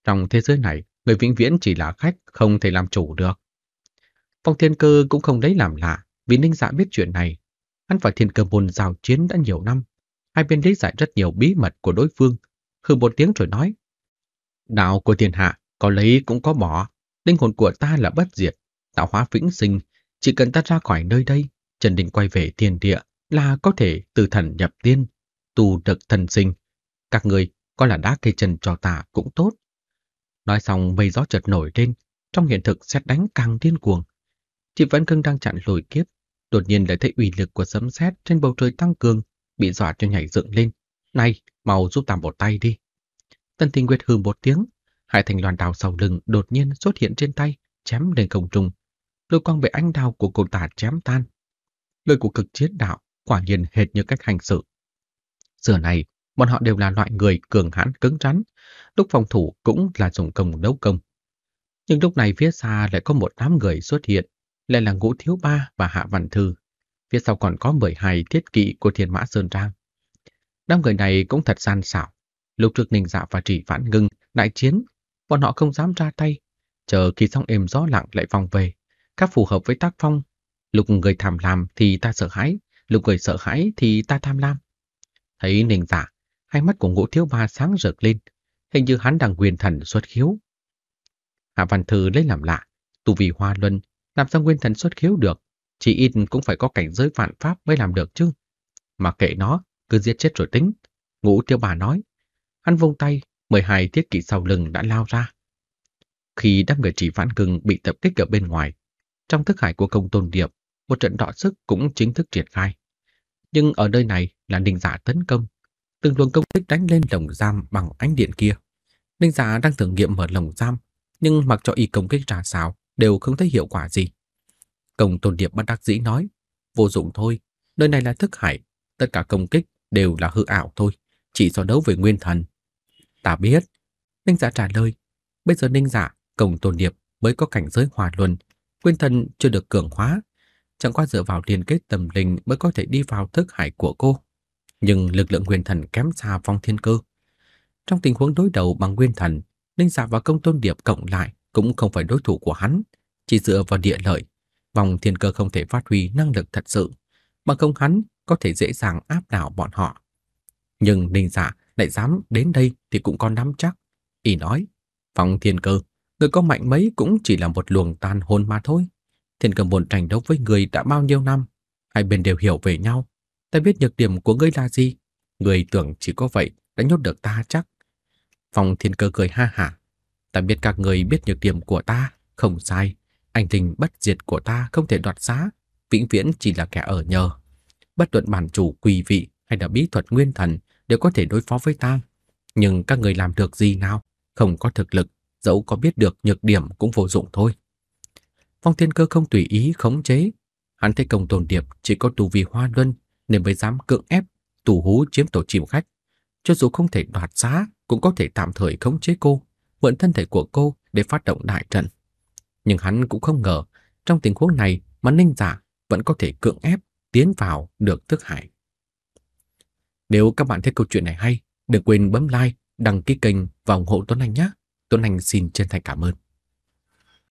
Trong thế giới này, người vĩnh viễn chỉ là khách, không thể làm chủ được. Phong Thiên Cơ cũng không lấy làm lạ vì Ninh Dạ biết chuyện này. Hắn và Thiên Cơ môn giao chiến đã nhiều năm. Hai bên lý giải rất nhiều bí mật của đối phương. Hừ một tiếng rồi nói. Đạo của thiên hạ có lấy cũng có bỏ. Linh hồn của ta là bất diệt. Tạo hóa vĩnh sinh. Chỉ cần ta ra khỏi nơi đây, Trần Đình quay về thiên địa là có thể từ thần nhập tiên, tu được thần sinh. Các người coi là đá cây chân cho ta cũng tốt. Nói xong mây gió chợt nổi lên, trong hiện thực xét đánh càng điên cuồng. Chị Vẫn Cưng đang chặn lùi kiếp, đột nhiên lại thấy uy lực của sấm sét trên bầu trời tăng cường, bị dọa cho nhảy dựng lên. Này, mau giúp ta một tay đi. Tân Tinh Nguyệt hừ một tiếng, hai thành loàn đào sau lưng đột nhiên xuất hiện trên tay, chém lên không trung. Lôi quang bị ánh đào của cô ta chém tan. Lời của cực chiến đạo quả nhiên hệt như cách hành sự. Giờ này, bọn họ đều là loại người cường hãn cứng rắn, lúc phòng thủ cũng là dùng công đấu công. Nhưng lúc này phía xa lại có một đám người xuất hiện, lại là Ngũ Thiếu Ba và Hạ Văn Thư. Phía sau còn có 12 thiết kỵ của Thiên Mã Sơn Trang. Đám người này cũng thật gian xảo. Lục trước Ninh Dạ và Trì Vãn Ngưng đại chiến, bọn họ không dám ra tay, chờ khi xong êm gió lặng lại vòng về, các phù hợp với tác phong. Lục người tham lam thì ta sợ hãi, lục người sợ hãi thì ta tham lam. Thấy Ninh Dạ, hai mắt của Ngũ Thiếu Ba sáng rực lên, hình như hắn đang quyền thần xuất khiếu. Hạ Văn Thư lấy làm lạ, tu vì hoa luân làm sao nguyên thần xuất khiếu được, chỉ ít cũng phải có cảnh giới vạn pháp mới làm được chứ. Mà kệ nó, cứ giết chết rồi tính. Ngũ tiêu bà nói, hắn vung tay, 12 thiết kỵ sau lưng đã lao ra. Khi đám người chỉ vãn cưng bị tập kích ở bên ngoài, trong thức hải của công tôn điệp, một trận đọ sức cũng chính thức triển khai. Nhưng ở nơi này là ninh giả tấn công, từng luồng công kích đánh lên lồng giam bằng ánh điện kia. Ninh giả đang thử nghiệm mở lồng giam, nhưng mặc cho y công kích ra sao, đều không thấy hiệu quả gì. Công Tôn Điệp bất đắc dĩ nói, vô dụng thôi, nơi này là thức hải, tất cả công kích đều là hư ảo thôi, chỉ so đấu với nguyên thần. Ta biết, Ninh Giả dạ trả lời, bây giờ Ninh Giả, dạ, Công Tôn Điệp mới có cảnh giới hòa luân, nguyên thần chưa được cường hóa, chẳng qua dựa vào liên kết tâm linh mới có thể đi vào thức hải của cô. Nhưng lực lượng nguyên thần kém xa phong thiên cơ. Trong tình huống đối đầu bằng nguyên thần, Ninh Giả dạ và Công Tôn Điệp cộng lại cũng không phải đối thủ của hắn, chỉ dựa vào địa lợi, vòng thiên cơ không thể phát huy năng lực thật sự, bằng không hắn có thể dễ dàng áp đảo bọn họ. Nhưng Ninh Dạ lại dám đến đây thì cũng có nắm chắc. Y nói, vòng thiên cơ, người có mạnh mấy cũng chỉ là một luồng tan hồn mà thôi. Thiên cơ muốn tranh đấu với người đã bao nhiêu năm, hai bên đều hiểu về nhau. Ta biết nhược điểm của ngươi là gì, người tưởng chỉ có vậy đã nhốt được ta chắc. Phòng thiên cơ cười ha hả, Ta biết các người biết nhược điểm của ta, không sai. Anh tình bất diệt của ta không thể đoạt xá, vĩnh viễn chỉ là kẻ ở nhờ. Bất luận bản chủ quỳ vị hay là bí thuật nguyên thần đều có thể đối phó với ta. Nhưng các người làm được gì nào? Không có thực lực, dẫu có biết được nhược điểm cũng vô dụng thôi. Phong Thiên Cơ không tùy ý khống chế. Hắn thấy công tồn điệp chỉ có tù vì hoa luân nên mới dám cưỡng ép tù hú chiếm tổ chim khách. Cho dù không thể đoạt giá cũng có thể tạm thời khống chế cô mượn thân thể của cô để phát động đại trận. Nhưng hắn cũng không ngờ, trong tình huống này mà ninh giả dạ vẫn có thể cưỡng ép tiến vào được thức hải. Nếu các bạn thấy câu chuyện này hay, đừng quên bấm like, đăng ký kênh và ủng hộ Tuấn Anh nhé. Tuấn Anh xin chân thành cảm ơn.